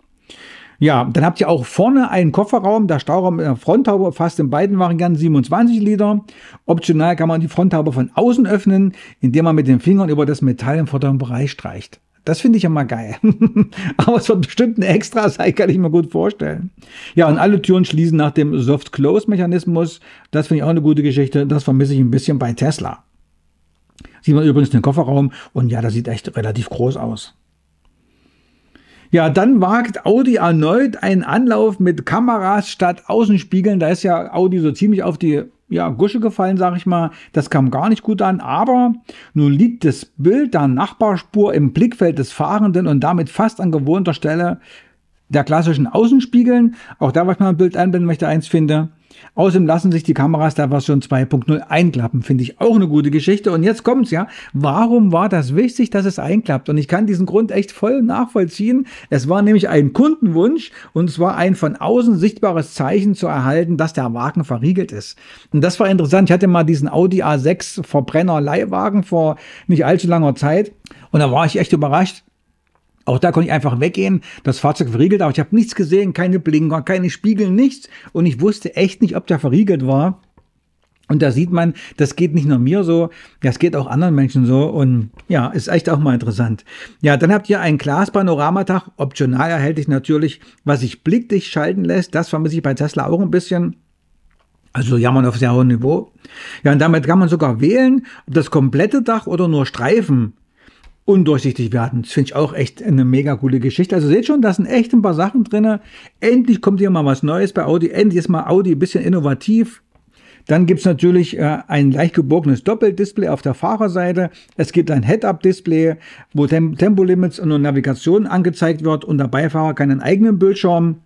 Ja, dann habt ihr auch vorne einen Kofferraum. Der Stauraum in der Fronthaube fasst in beiden Varianten 27 Liter. Optional kann man die Fronthaube von außen öffnen, indem man mit den Fingern über das Metall im vorderen Bereich streicht. Das finde ich ja mal geil. (laughs) Aber es wird bestimmt ein extra sein, kann ich mir gut vorstellen. Ja, und alle Türen schließen nach dem Soft-Close-Mechanismus. Das finde ich auch eine gute Geschichte. Das vermisse ich ein bisschen bei Tesla. Sieht man übrigens den Kofferraum und ja, das sieht echt relativ groß aus. Ja, dann wagt Audi erneut einen Anlauf mit Kameras statt Außenspiegeln. Da ist ja Audi so ziemlich auf die ja, Gusche gefallen, sag ich mal. Das kam gar nicht gut an, aber nun liegt das Bild der Nachbarspur im Blickfeld des Fahrenden und damit fast an gewohnter Stelle der klassischen Außenspiegeln. Auch da, was mal ein Bild einbinden möchte, eins finde. Außerdem lassen sich die Kameras da was schon 2.0 einklappen, finde ich auch eine gute Geschichte. Und jetzt kommt's ja. Warum war das wichtig, dass es einklappt? Und ich kann diesen Grund echt voll nachvollziehen. Es war nämlich ein Kundenwunsch und zwar ein von außen sichtbares Zeichen zu erhalten, dass der Wagen verriegelt ist. Und das war interessant. Ich hatte mal diesen Audi A6 Verbrenner Leihwagen vor nicht allzu langer Zeit und da war ich echt überrascht auch da konnte ich einfach weggehen. Das Fahrzeug verriegelt, aber ich habe nichts gesehen, keine Blinker, keine Spiegel, nichts. Und ich wusste echt nicht, ob der verriegelt war. Und da sieht man, das geht nicht nur mir so, das geht auch anderen Menschen so. Und ja, ist echt auch mal interessant. Ja, dann habt ihr ein Glaspanoramatag, optional erhältlich natürlich, was sich blickdicht schalten lässt. Das vermisse ich bei Tesla auch ein bisschen. Also jammern auf sehr hohem Niveau. Ja, und damit kann man sogar wählen, ob das komplette Dach oder nur Streifen undurchsichtig werden. Das finde ich auch echt eine mega coole Geschichte. Also seht schon, da sind echt ein paar Sachen drin. Endlich kommt hier mal was Neues bei Audi. Endlich ist mal Audi ein bisschen innovativ. Dann gibt es natürlich äh, ein leicht gebogenes Doppeldisplay auf der Fahrerseite. Es gibt ein Head-Up-Display, wo Tem Tempolimits und Navigation angezeigt wird und der Beifahrer keinen eigenen Bildschirm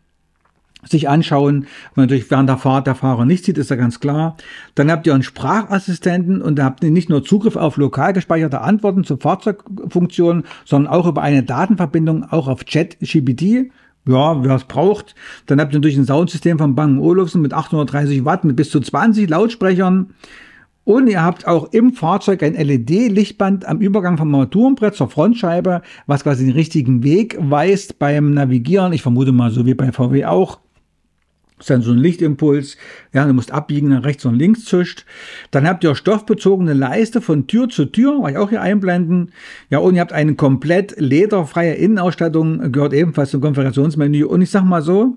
sich anschauen. Wenn man natürlich während der Fahrt der Fahrer nicht sieht, ist ja ganz klar. Dann habt ihr einen Sprachassistenten und habt nicht nur Zugriff auf lokal gespeicherte Antworten zur Fahrzeugfunktion, sondern auch über eine Datenverbindung auch auf Chat-GPT. Ja, wer es braucht. Dann habt ihr natürlich ein Soundsystem von Bang Olufsen mit 830 Watt, mit bis zu 20 Lautsprechern. Und ihr habt auch im Fahrzeug ein LED-Lichtband am Übergang vom Armaturenbrett zur Frontscheibe, was quasi den richtigen Weg weist beim Navigieren. Ich vermute mal, so wie bei VW auch ist dann so ein Lichtimpuls, ja, du musst abbiegen, dann rechts und links zischt. Dann habt ihr stoffbezogene Leiste von Tür zu Tür, war ich auch hier einblenden. Ja, und ihr habt eine komplett lederfreie Innenausstattung, gehört ebenfalls zum Konfigurationsmenü. Und ich sag mal so,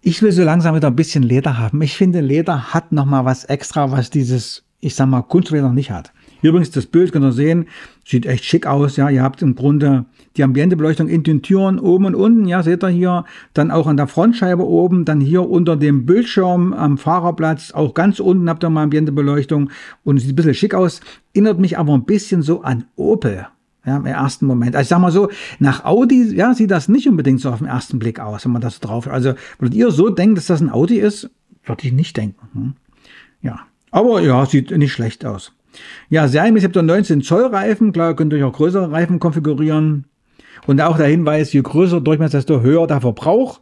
ich will so langsam wieder ein bisschen Leder haben. Ich finde, Leder hat nochmal was extra, was dieses, ich sag mal, Kunstleder nicht hat übrigens das Bild, könnt ihr sehen, sieht echt schick aus. Ja, ihr habt im Grunde die Ambientebeleuchtung in den Türen oben und unten. Ja, seht ihr hier. Dann auch an der Frontscheibe oben. Dann hier unter dem Bildschirm am Fahrerplatz. Auch ganz unten habt ihr mal Ambientebeleuchtung. Und sieht ein bisschen schick aus. Erinnert mich aber ein bisschen so an Opel. Ja, im ersten Moment. Also ich sag mal so, nach Audi, ja, sieht das nicht unbedingt so auf den ersten Blick aus, wenn man das drauf. Also, würdet ihr so denken, dass das ein Audi ist? Würde ich nicht denken. Hm? Ja. Aber ja, sieht nicht schlecht aus. Ja, serienmäßig habt ihr 19 Zoll Reifen. Klar, ihr könnt euch auch größere Reifen konfigurieren. Und auch der Hinweis, je größer Durchmesser, desto höher der Verbrauch.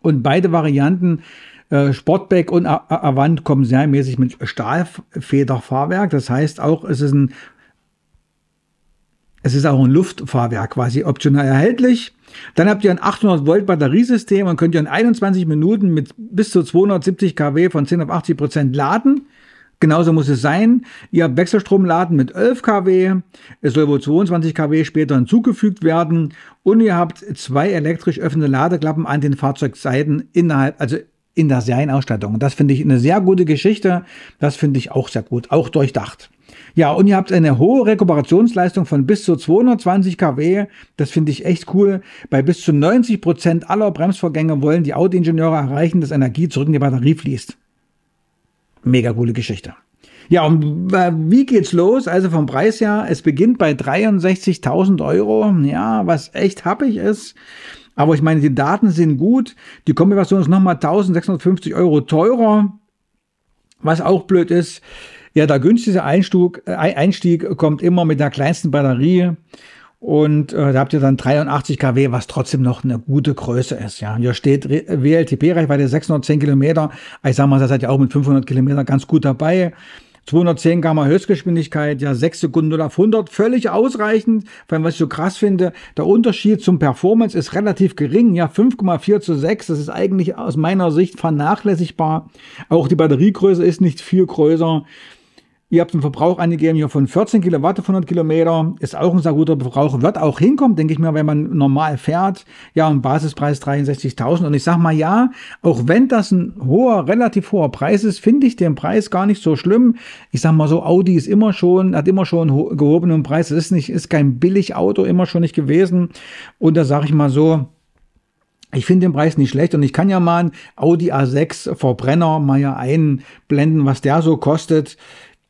Und beide Varianten, äh, Sportback und Avant, kommen sehr serienmäßig mit Stahlfederfahrwerk. Das heißt auch, es ist ein es ist auch ein Luftfahrwerk quasi optional erhältlich. Dann habt ihr ein 800 Volt Batteriesystem und könnt ihr in 21 Minuten mit bis zu 270 kW von 10 auf 80 Prozent laden. Genauso muss es sein. Ihr habt Wechselstromladen mit 11 kW. Es soll wohl 22 kW später hinzugefügt werden. Und ihr habt zwei elektrisch öffnende Ladeklappen an den Fahrzeugseiten innerhalb, also in der Serienausstattung. Das finde ich eine sehr gute Geschichte. Das finde ich auch sehr gut, auch durchdacht. Ja, und ihr habt eine hohe Rekuperationsleistung von bis zu 220 kW. Das finde ich echt cool. Bei bis zu 90 Prozent aller Bremsvorgänge wollen die Audi-Ingenieure erreichen, dass Energie zurück in die Batterie fließt. Mega coole Geschichte. Ja, und äh, wie geht's los? Also vom Preis her, es beginnt bei 63.000 Euro. Ja, was echt happig ist. Aber ich meine, die Daten sind gut. Die Kombi-Version ist nochmal 1650 Euro teurer. Was auch blöd ist. Ja, der günstigste Einstieg, äh, Einstieg kommt immer mit der kleinsten Batterie. Und äh, da habt ihr dann 83 kW, was trotzdem noch eine gute Größe ist. Ja, hier steht WLTP-Reichweite 610 Kilometer. Ich sag mal, da seid ihr auch mit 500 Kilometer ganz gut dabei. 210 Gamma Höchstgeschwindigkeit, ja, 6 Sekunden auf 100, völlig ausreichend. Vor allem, was ich so krass finde, der Unterschied zum Performance ist relativ gering, ja, 5,4 zu 6, das ist eigentlich aus meiner Sicht vernachlässigbar. Auch die Batteriegröße ist nicht viel größer. Ihr habt einen Verbrauch angegeben hier von 14 Kilowatt auf 100 Kilometer. Ist auch ein sehr guter Verbrauch. Wird auch hinkommen, denke ich mir, wenn man normal fährt. Ja, und Basispreis 63.000. Und ich sag mal, ja, auch wenn das ein hoher, relativ hoher Preis ist, finde ich den Preis gar nicht so schlimm. Ich sag mal so, Audi ist immer schon, hat immer schon gehobenen Preis. Es ist nicht, ist kein billig Auto, immer schon nicht gewesen. Und da sage ich mal so, ich finde den Preis nicht schlecht und ich kann ja mal einen Audi A6 Verbrenner mal ja einblenden, was der so kostet.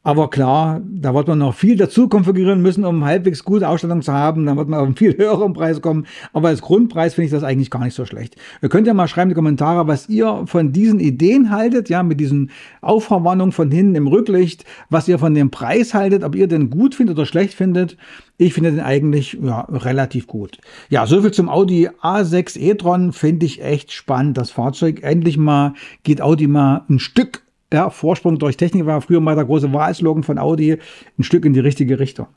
Aber klar, da wird man noch viel dazu konfigurieren müssen, um halbwegs gute Ausstattung zu haben. Dann wird man auf einen viel (laughs) höheren Preis kommen. Aber als Grundpreis finde ich das eigentlich gar nicht so schlecht. Ihr könnt ja mal schreiben in die Kommentare, was ihr von diesen Ideen haltet, ja, mit diesen Aufverwandlungen von hinten im Rücklicht, was ihr von dem Preis haltet, ob ihr den gut findet oder schlecht findet. Ich finde den eigentlich ja, relativ gut. Ja, soviel zum Audi A6 e-tron. Finde ich echt spannend, das Fahrzeug. Endlich mal geht Audi mal ein Stück ja, Vorsprung durch Technik war früher mal der große Wahlslogan von Audi, ein Stück in die richtige Richtung.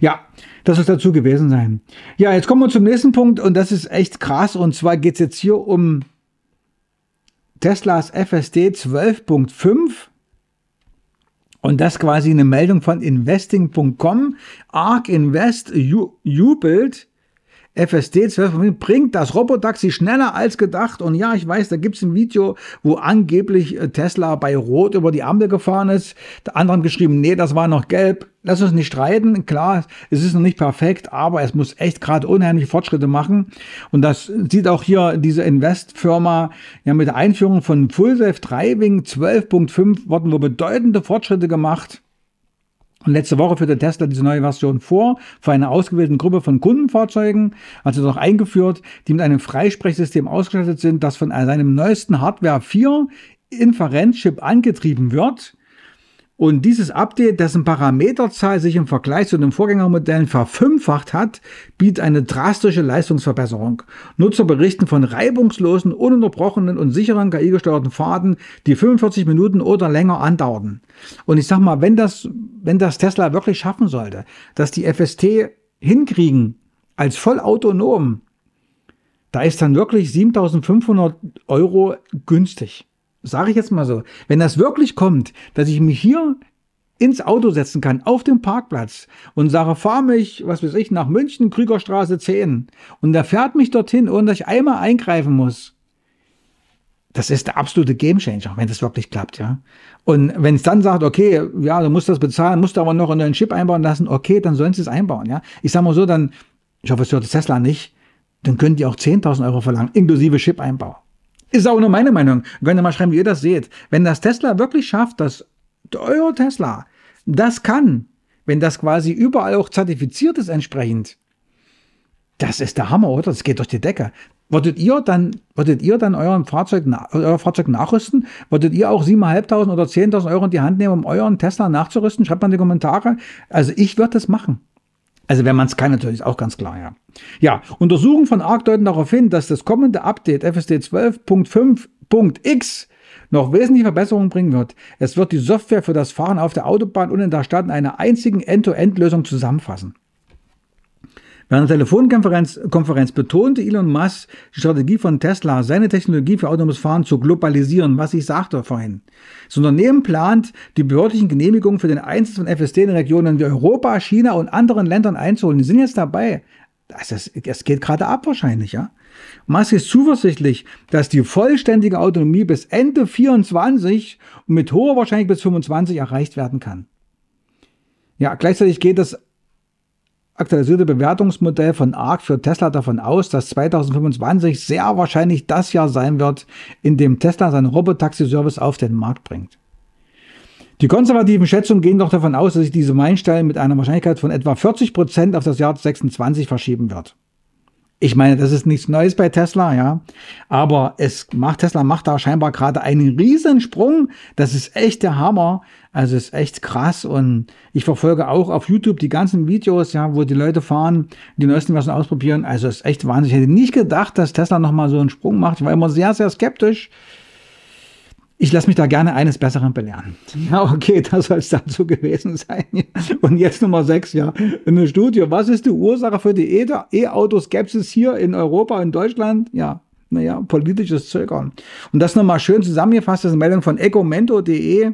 Ja, das muss dazu gewesen sein. Ja, jetzt kommen wir zum nächsten Punkt und das ist echt krass. Und zwar geht es jetzt hier um Teslas FSD 12.5. Und das quasi eine Meldung von investing.com. ARK Invest jubelt FSD 12 bringt das Robotaxi schneller als gedacht. Und ja, ich weiß, da gibt es ein Video, wo angeblich äh, Tesla bei Rot über die Ampel gefahren ist. Der andere hat geschrieben, nee, das war noch gelb. Lass uns nicht streiten. Klar, es ist noch nicht perfekt, aber es muss echt gerade unheimliche Fortschritte machen. Und das sieht auch hier diese Invest-Firma. Ja, mit der Einführung von Full Self Driving 12.5 wurden wohl bedeutende Fortschritte gemacht. Und letzte Woche führte Tesla diese neue Version vor, für eine ausgewählte Gruppe von Kundenfahrzeugen, also noch eingeführt, die mit einem Freisprechsystem ausgestattet sind, das von seinem neuesten Hardware 4 Inferenzchip angetrieben wird. Und dieses Update, dessen Parameterzahl sich im Vergleich zu den Vorgängermodellen verfünffacht hat, bietet eine drastische Leistungsverbesserung. Nutzer berichten von reibungslosen, ununterbrochenen und sicheren KI-gesteuerten Fahrten, die 45 Minuten oder länger andauerten. Und ich sag mal, wenn das, wenn das Tesla wirklich schaffen sollte, dass die FST hinkriegen, als vollautonom, da ist dann wirklich 7500 Euro günstig sage ich jetzt mal so, wenn das wirklich kommt, dass ich mich hier ins Auto setzen kann, auf dem Parkplatz und sage, fahr mich, was weiß ich, nach München, Krügerstraße 10 und da fährt mich dorthin, ohne dass ich einmal eingreifen muss. Das ist der absolute Gamechanger, wenn das wirklich klappt, ja. Und wenn es dann sagt, okay, ja, du musst das bezahlen, musst aber noch einen neuen Chip einbauen lassen, okay, dann sollen sie es einbauen, ja. Ich sag mal so, dann, ich hoffe, es hört Tesla nicht, dann könnt ihr auch 10.000 Euro verlangen, inklusive Chip-Einbau. Ist auch nur meine Meinung. Könnt ihr mal schreiben, wie ihr das seht. Wenn das Tesla wirklich schafft, dass euer Tesla das kann, wenn das quasi überall auch zertifiziert ist entsprechend, das ist der Hammer, oder? Das geht durch die Decke. Würdet ihr dann, würdet ihr dann euren Fahrzeug, euer Fahrzeug nachrüsten? Würdet ihr auch 7.500 oder 10.000 Euro in die Hand nehmen, um euren Tesla nachzurüsten? Schreibt mal in die Kommentare. Also ich würde das machen. Also wenn man es kann, natürlich ist auch ganz klar, ja. Ja, Untersuchungen von ARC deuten darauf hin, dass das kommende Update FSD 12.5.x noch wesentliche Verbesserungen bringen wird. Es wird die Software für das Fahren auf der Autobahn und in der Stadt in einer einzigen End-to-End-Lösung zusammenfassen. Bei einer Telefonkonferenz Konferenz betonte Elon Musk die Strategie von Tesla, seine Technologie für autonomes Fahren zu globalisieren, was ich sagte vorhin. Das Unternehmen plant, die behördlichen Genehmigungen für den Einsatz von FSD in Regionen wie Europa, China und anderen Ländern einzuholen. Die sind jetzt dabei. Das, ist, das geht gerade ab wahrscheinlich, ja. Musk ist zuversichtlich, dass die vollständige Autonomie bis Ende 24 und mit hoher Wahrscheinlichkeit bis 25 erreicht werden kann. Ja, gleichzeitig geht das aktualisierte Bewertungsmodell von ARC für Tesla davon aus, dass 2025 sehr wahrscheinlich das Jahr sein wird, in dem Tesla seinen Robotaxi-Service auf den Markt bringt. Die konservativen Schätzungen gehen doch davon aus, dass sich diese Meilenstein mit einer Wahrscheinlichkeit von etwa 40 Prozent auf das Jahr 2026 verschieben wird. Ich meine, das ist nichts Neues bei Tesla, ja. Aber es macht, Tesla macht da scheinbar gerade einen Riesensprung. Das ist echt der Hammer. Also ist echt krass und ich verfolge auch auf YouTube die ganzen Videos, ja, wo die Leute fahren, die neuesten Versionen ausprobieren. Also ist echt wahnsinnig. Ich hätte nicht gedacht, dass Tesla nochmal so einen Sprung macht. Ich war immer sehr, sehr skeptisch. Ich lasse mich da gerne eines Besseren belehren. (laughs) Ja, okay, das soll es dazu gewesen sein. (laughs) Und jetzt Nummer 6, ja, in der Studie. Was ist die Ursache für die e-, E-Auto-Skepsis hier in Europa, in Deutschland? Ja, naja, politisches Zögern. Und das nochmal schön zusammengefasst, das ist eine Meldung von ecomento.de.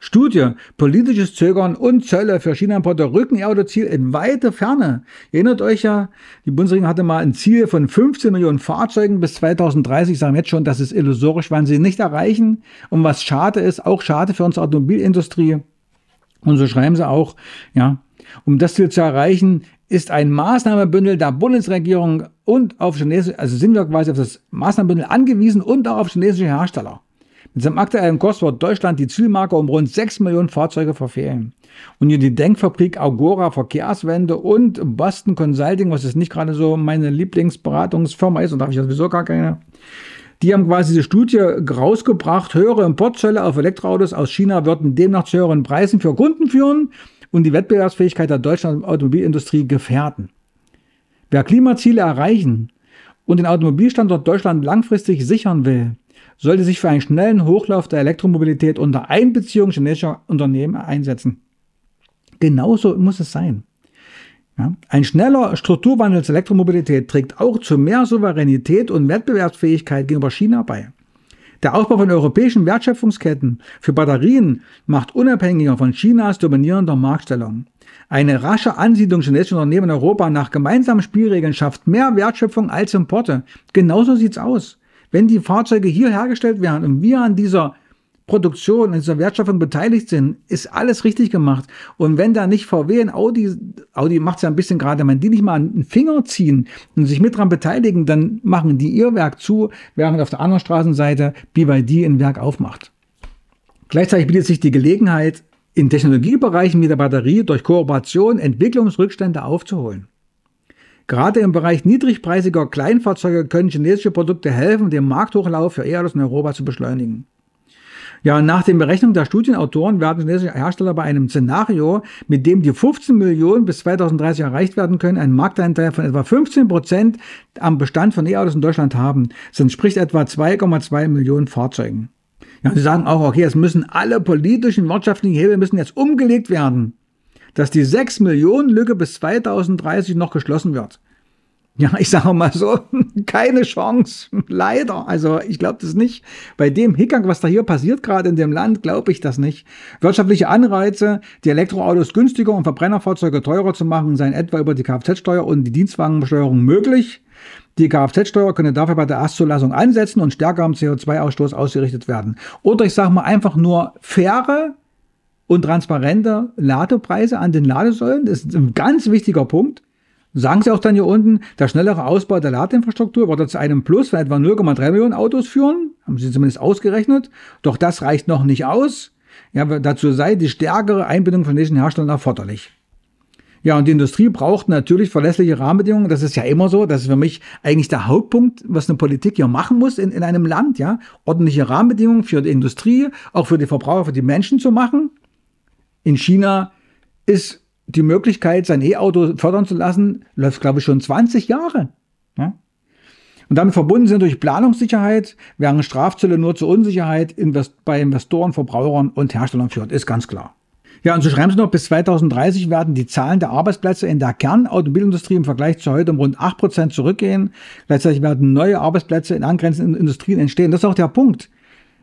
Studie, politisches Zögern und Zölle für China Importe rücken ihr Autoziel in weite Ferne. erinnert euch ja, die Bundesregierung hatte mal ein Ziel von 15 Millionen Fahrzeugen bis 2030. Sagen jetzt schon, das ist illusorisch, werden sie nicht erreichen. Und was schade ist, auch schade für unsere Automobilindustrie. Und so schreiben sie auch, ja, um das Ziel zu erreichen, ist ein Maßnahmenbündel der Bundesregierung und auf chinesische, also sind wir quasi auf das Maßnahmenbündel angewiesen und auch auf chinesische Hersteller. Mit seinem aktuellen Kurs wird Deutschland die Zielmarke um rund 6 Millionen Fahrzeuge verfehlen. Und hier die Denkfabrik Agora Verkehrswende und Boston Consulting, was jetzt nicht gerade so meine Lieblingsberatungsfirma ist, und da habe ich ja sowieso gar keine. Die haben quasi diese Studie rausgebracht, höhere Importzölle auf Elektroautos aus China würden demnach zu höheren Preisen für Kunden führen und die Wettbewerbsfähigkeit der deutschen Automobilindustrie gefährden. Wer Klimaziele erreichen und den Automobilstandort Deutschland langfristig sichern will, sollte sich für einen schnellen Hochlauf der Elektromobilität unter Einbeziehung chinesischer Unternehmen einsetzen. Genauso muss es sein. Ja. Ein schneller Strukturwandel zur Elektromobilität trägt auch zu mehr Souveränität und Wettbewerbsfähigkeit gegenüber China bei. Der Aufbau von europäischen Wertschöpfungsketten für Batterien macht unabhängiger von Chinas dominierender Marktstellung. Eine rasche Ansiedlung chinesischer Unternehmen in Europa nach gemeinsamen Spielregeln schafft mehr Wertschöpfung als Importe. Genauso sieht's aus. Wenn die Fahrzeuge hier hergestellt werden und wir an dieser Produktion, an dieser Wertschöpfung beteiligt sind, ist alles richtig gemacht. Und wenn da nicht VW und Audi, Audi macht es ja ein bisschen gerade, wenn die nicht mal einen Finger ziehen und sich mit dran beteiligen, dann machen die ihr Werk zu, während auf der anderen Straßenseite BYD ein Werk aufmacht. Gleichzeitig bietet sich die Gelegenheit, in Technologiebereichen wie der Batterie durch Kooperation Entwicklungsrückstände aufzuholen. Gerade im Bereich niedrigpreisiger Kleinfahrzeuge können chinesische Produkte helfen, den Markthochlauf für E-Autos in Europa zu beschleunigen. Ja, nach den Berechnungen der Studienautoren werden chinesische Hersteller bei einem Szenario, mit dem die 15 Millionen bis 2030 erreicht werden können, einen Markteinteil von etwa 15 Prozent am Bestand von E-Autos in Deutschland haben. Das entspricht etwa 2,2 Millionen Fahrzeugen. Ja, sie sagen auch, okay, es müssen alle politischen, wirtschaftlichen Hebel müssen jetzt umgelegt werden dass die 6 Millionen Lücke bis 2030 noch geschlossen wird. Ja, ich sage mal so, (laughs) keine Chance, leider. Also ich glaube das nicht. Bei dem Hickang, was da hier passiert gerade in dem Land, glaube ich das nicht. Wirtschaftliche Anreize, die Elektroautos günstiger und Verbrennerfahrzeuge teurer zu machen, seien etwa über die Kfz-Steuer und die Dienstwagenbesteuerung möglich. Die Kfz-Steuer könne dafür bei der Erstzulassung ansetzen und stärker am CO2-Ausstoß ausgerichtet werden. Oder ich sage mal einfach nur faire und transparente Ladepreise an den Ladesäulen. Das ist ein ganz wichtiger Punkt. Sagen Sie auch dann hier unten, der schnellere Ausbau der Ladeinfrastruktur wird zu einem Plus von etwa 0,3 Millionen Autos führen. Haben Sie zumindest ausgerechnet. Doch das reicht noch nicht aus. Ja, dazu sei die stärkere Einbindung von diesen Herstellern erforderlich. Ja, und die Industrie braucht natürlich verlässliche Rahmenbedingungen. Das ist ja immer so. Das ist für mich eigentlich der Hauptpunkt, was eine Politik hier machen muss in, in einem Land. Ja, ordentliche Rahmenbedingungen für die Industrie, auch für die Verbraucher, für die Menschen zu machen. In China ist die Möglichkeit, sein E-Auto fördern zu lassen, läuft, glaube ich, schon 20 Jahre. Ja? Und damit verbunden sind durch Planungssicherheit, während Strafzölle nur zur Unsicherheit bei Investoren, Verbrauchern und Herstellern führt, ist ganz klar. Ja, und so schreiben sie noch, bis 2030 werden die Zahlen der Arbeitsplätze in der Kernautomobilindustrie im Vergleich zu heute um rund 8% zurückgehen. Gleichzeitig werden neue Arbeitsplätze in angrenzenden Industrien entstehen. Das ist auch der Punkt.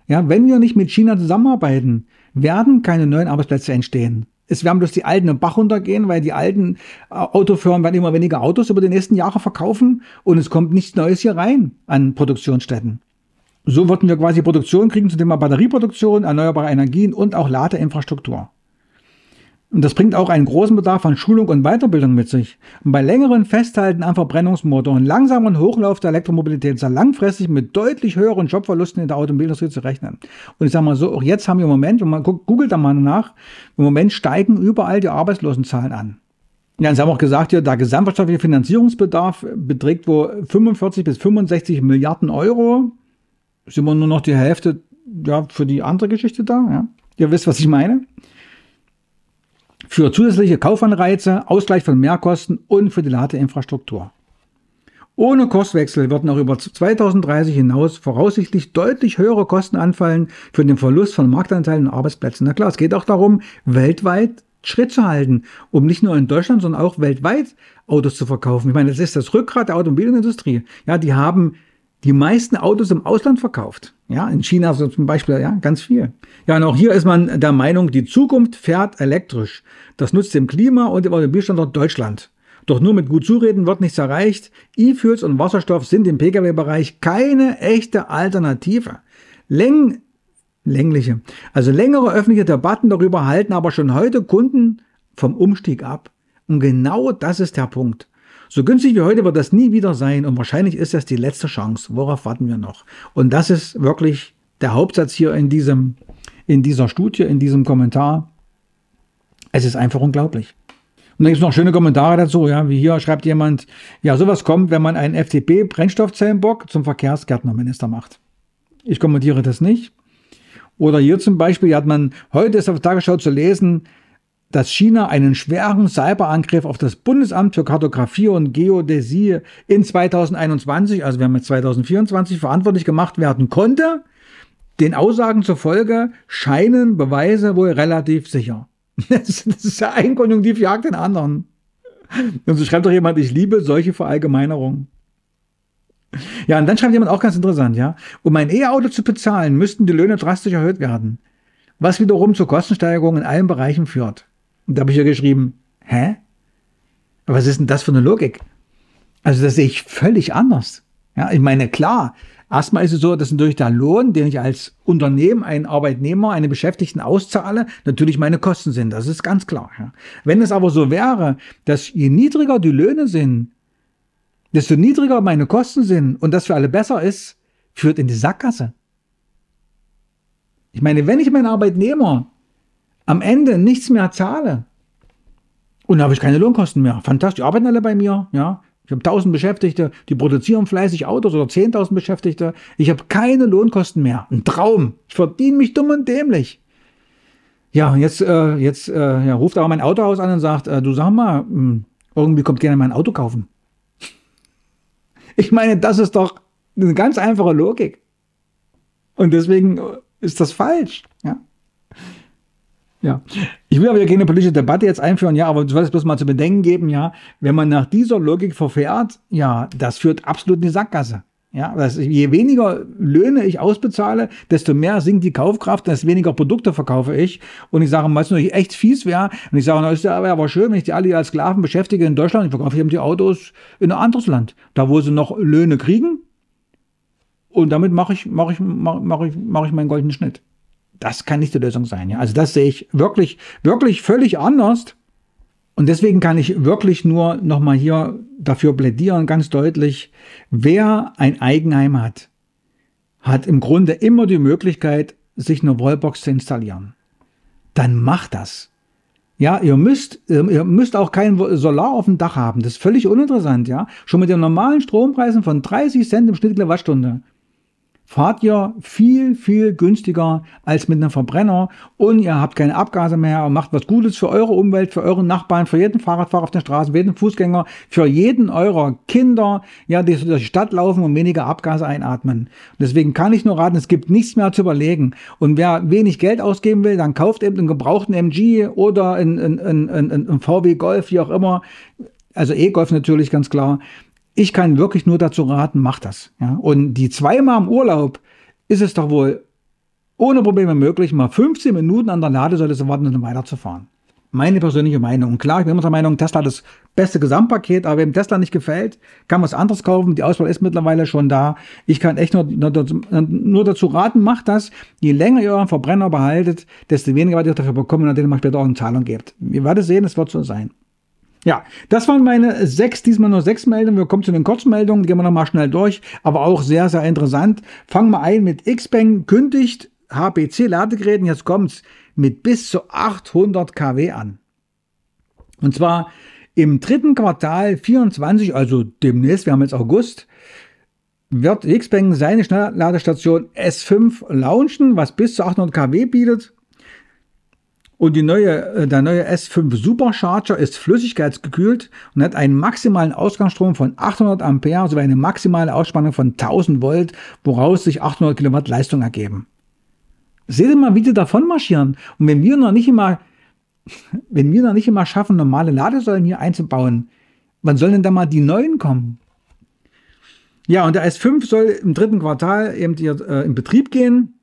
Ja, wenn wir nicht mit China zusammenarbeiten, werden keine neuen Arbeitsplätze entstehen. Es werden bloß die alten im Bach runtergehen, weil die alten äh, Autofirmen werden immer weniger Autos über die nächsten Jahre verkaufen und es kommt nichts Neues hier rein an Produktionsstätten. So würden wir quasi Produktion kriegen zum Thema Batterieproduktion, erneuerbare Energien und auch Ladeinfrastruktur. Und das bringt auch einen großen Bedarf an Schulung und Weiterbildung mit sich. Und bei längeren Festhalten an Verbrennungsmotoren, und langsameren Hochlauf der Elektromobilität sei langfristig mit deutlich höheren Jobverlusten in der Automobilindustrie zu rechnen. Und ich sage mal so, auch jetzt haben wir im Moment, und man googelt da mal nach, im Moment steigen überall die Arbeitslosenzahlen an. Ja, Sie haben auch gesagt, ja, der gesamtwirtschaftliche Finanzierungsbedarf beträgt wohl 45 bis 65 Milliarden Euro. Sind wir nur noch die Hälfte ja, für die andere Geschichte da? Ja? Ihr wisst, was ich meine für zusätzliche Kaufanreize, Ausgleich von Mehrkosten und für die Ladeinfrastruktur. Ohne Kurswechsel würden auch über 2030 hinaus voraussichtlich deutlich höhere Kosten anfallen für den Verlust von Marktanteilen und Arbeitsplätzen. Na klar, es geht auch darum, weltweit Schritt zu halten, um nicht nur in Deutschland, sondern auch weltweit Autos zu verkaufen. Ich meine, das ist das Rückgrat der Automobilindustrie. Ja, die haben die meisten Autos im Ausland verkauft. Ja, in China so zum Beispiel, ja, ganz viel. Ja, und auch hier ist man der Meinung, die Zukunft fährt elektrisch. Das nutzt dem Klima und dem Automobilstandort Deutschland. Doch nur mit gut zureden wird nichts erreicht. E-Fuels und Wasserstoff sind im Pkw-Bereich keine echte Alternative. Läng längliche, also längere öffentliche Debatten darüber halten aber schon heute Kunden vom Umstieg ab. Und genau das ist der Punkt. So günstig wie heute wird das nie wieder sein und wahrscheinlich ist das die letzte Chance. Worauf warten wir noch? Und das ist wirklich der Hauptsatz hier in, diesem, in dieser Studie, in diesem Kommentar. Es ist einfach unglaublich. Und dann gibt es noch schöne Kommentare dazu, ja, wie hier schreibt jemand, ja, sowas kommt, wenn man einen FDP-Brennstoffzellenbock zum Verkehrsgärtnerminister macht. Ich kommentiere das nicht. Oder hier zum Beispiel hat man, heute ist auf der Tagesschau zu lesen, dass China einen schweren Cyberangriff auf das Bundesamt für Kartografie und Geodäsie in 2021, also wir haben jetzt 2024, verantwortlich gemacht werden konnte. Den Aussagen zufolge scheinen Beweise wohl relativ sicher. (laughs) Das, ist ja ein Konjunktiv jagt den anderen. Und so schreibt doch jemand, ich liebe solche Verallgemeinerungen. Ja, und dann schreibt jemand auch ganz interessant, ja. Um ein E-Auto zu bezahlen, müssten die Löhne drastisch erhöht werden. Was wiederum zu Kostensteigerungen in allen Bereichen führt. Und da habe ich ja geschrieben, hä? Was ist denn das für eine Logik? Also das sehe ich völlig anders. Ja, ich meine, klar, erstmal ist es so, dass natürlich der Lohn, den ich als Unternehmen, einen Arbeitnehmer, einen Beschäftigten auszahle, natürlich meine Kosten sind. Das ist ganz klar. Ja. Wenn es aber so wäre, dass je niedriger die Löhne sind, desto niedriger meine Kosten sind und das für alle besser ist, führt in die Sackgasse. Ich meine, wenn ich meinen Arbeitnehmer am Ende nichts mehr zahle und habe ich keine Lohnkosten mehr. Fantastisch, die arbeiten alle bei mir, ja. Ich habe 1000 Beschäftigte, die produzieren fleißig Autos oder 10.000 Beschäftigte. Ich habe keine Lohnkosten mehr. Ein Traum. Ich verdiene mich dumm und dämlich. Ja, jetzt, äh, jetzt äh, ja, ruft aber mein Autohaus an und sagt, äh, du sag mal, mh, hm, irgendwie kommt gerne mein Auto kaufen. Ich meine, das ist doch eine ganz einfache Logik. Und deswegen äh, ist das falsch. Ja? Ja. Ich will aber keine politische Debatte jetzt einführen, ja, aber du sollst bloß mal zu bedenken geben, ja, wenn man nach dieser Logik verfährt, ja, das führt absolut in die Sackgasse. Ja, das, je weniger Löhne ich ausbezahle, desto mehr sinkt die Kaufkraft, desto weniger Produkte verkaufe ich. Und ich sage, weißt du, ich echt fies wäre. Und ich sage, na, ist ja aber schön, wenn ich die alle als Sklaven beschäftige in Deutschland. Ich verkaufe eben die Autos in ein anderes Land. Da, wo sie noch Löhne kriegen. Und damit mache ich, mache ich, mache ich, mache ich meinen goldenen Schnitt. Das kann nicht die Lösung sein. Ja? Also das sehe ich wirklich, wirklich völlig anders. Und deswegen kann ich wirklich nur nochmal hier dafür plädieren, ganz deutlich, wer ein Eigenheim hat, hat im Grunde immer die Möglichkeit, sich eine Wallbox zu installieren. Dann macht das. Ja, ihr müsst, ähm, ihr müsst auch kein Solar auf dem Dach haben. Das ist völlig uninteressant, ja. Schon mit den normalen Strompreisen von 30 Cent im Schnitt Kilowattstunde fahrt ihr viel, viel günstiger als mit einem Verbrenner und ihr habt keine Abgase mehr und macht was Gutes für eure Umwelt, für euren Nachbarn, für jeden Fahrradfahrer auf der Straße, für jeden Fußgänger, für jeden eurer Kinder, ja, die durch die Stadt laufen und weniger Abgase einatmen. Und deswegen kann ich nur raten, es gibt nichts mehr zu überlegen. Und wer wenig Geld ausgeben will, dann kauft eben einen gebrauchten MG oder einen, einen, einen, einen VW Golf, wie auch immer. Also E-Golf natürlich ganz klar ich kann wirklich nur dazu raten, mach das. Ja? Und die zweimal im Urlaub ist es doch wohl ohne Probleme möglich, mal 15 Minuten an der Ladesäule zu warten und weiterzufahren. Meine persönliche Meinung. Und klar, ich bin immer der Meinung, Tesla hat das beste Gesamtpaket, aber wem Tesla nicht gefällt, kann was anderes kaufen. Die Auswahl ist mittlerweile schon da. Ich kann echt nur, nur, nur dazu raten, macht das. Je länger ihr euren Verbrenner behaltet, desto weniger werdet ihr dafür bekommen, nachdem ihr später auch eine Zahlung gebt. Ihr werdet sehen, es wird so sein. Ja, das waren meine sechs, diesmal nur sechs Meldungen. Wir kommen zu den Kurzmeldungen, gehen wir nochmal schnell durch, aber auch sehr, sehr interessant. Fangen wir ein mit Xpeng kündigt HPC-Ladegeräten, jetzt kommt es mit bis zu 800 kW an. Und zwar im dritten Quartal 24, also demnächst, wir haben jetzt August, wird Xpeng seine Schnellladestation S5 launchen, was bis zu 800 kW bietet. Und die neue, äh, der neue S5 Supercharger ist flüssigkeitsgekühlt und hat einen maximalen Ausgangsstrom von 800 Ampere sowie eine maximale Ausspannung von 1000 Volt, woraus sich 800 Kilowatt Leistung ergeben. Seht ihr mal, wie die davon marschieren. Und wenn wir noch nicht immer, (laughs) wenn wir noch nicht immer schaffen, normale Ladesäulen hier einzubauen, wann sollen denn da mal die neuen kommen? Ja, und der S5 soll im dritten Quartal eben hier, äh, in Betrieb gehen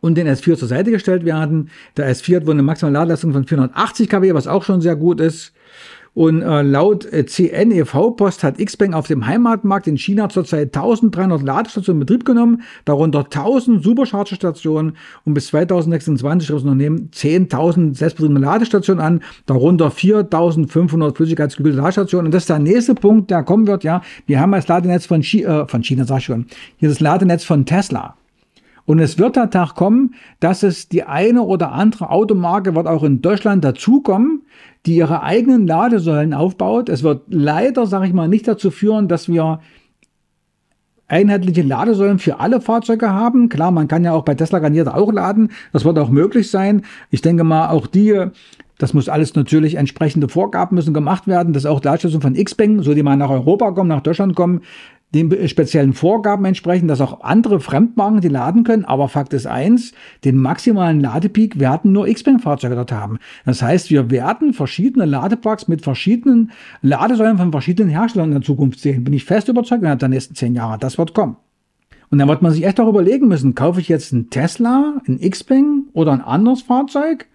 und den S4 zur Seite gestellt werden. Der S4 hat wohl eine maximale Ladeleistung von 480 kW, was auch schon sehr gut ist. Und äh, laut äh, CNEV-Post hat Xpeng auf dem Heimatmarkt in China zurzeit 1300 Ladestationen in Betrieb genommen, darunter 1000 Supercharger-Stationen und bis 2026 schreibt das Unternehmen 10.000 selbstbetriebene Ladestationen an, darunter 4.500 flüssigkeitsgekühlte Ladestationen. Und das ist der nächste Punkt, der kommen wird. Ja, wir haben das Ladenetz von, Chi äh, von China, sag ich schon. Hier ist das Ladenetz von Tesla. Und es wird der Tag kommen, dass es die eine oder andere Automarke wird auch in Deutschland dazukommen, die ihre eigenen Ladesäulen aufbaut. Es wird leider, sage ich mal, nicht dazu führen, dass wir einheitliche Ladesäulen für alle Fahrzeuge haben. Klar, man kann ja auch bei Tesla garniert auch laden. Das wird auch möglich sein. Ich denke mal, auch die, das muss alles natürlich entsprechende Vorgaben müssen gemacht werden, dass auch Ladestationen von Xpeng, so die mal nach Europa kommen, nach Deutschland kommen, den speziellen Vorgaben entsprechen, dass auch andere Fremdmarken die laden können. Aber Fakt ist eins, den maximalen Ladepeak werden nur X-Wing-Fahrzeuge dort haben. Das heißt, wir werden verschiedene Ladeparks mit verschiedenen Ladesäulen von verschiedenen Herstellern in der Zukunft sehen. Bin ich fest überzeugt, innerhalb der nächsten zehn Jahre. Das wird kommen. Und dann wird man sich echt auch überlegen müssen, kaufe ich jetzt einen Tesla, einen X-Wing oder ein anderes Fahrzeug?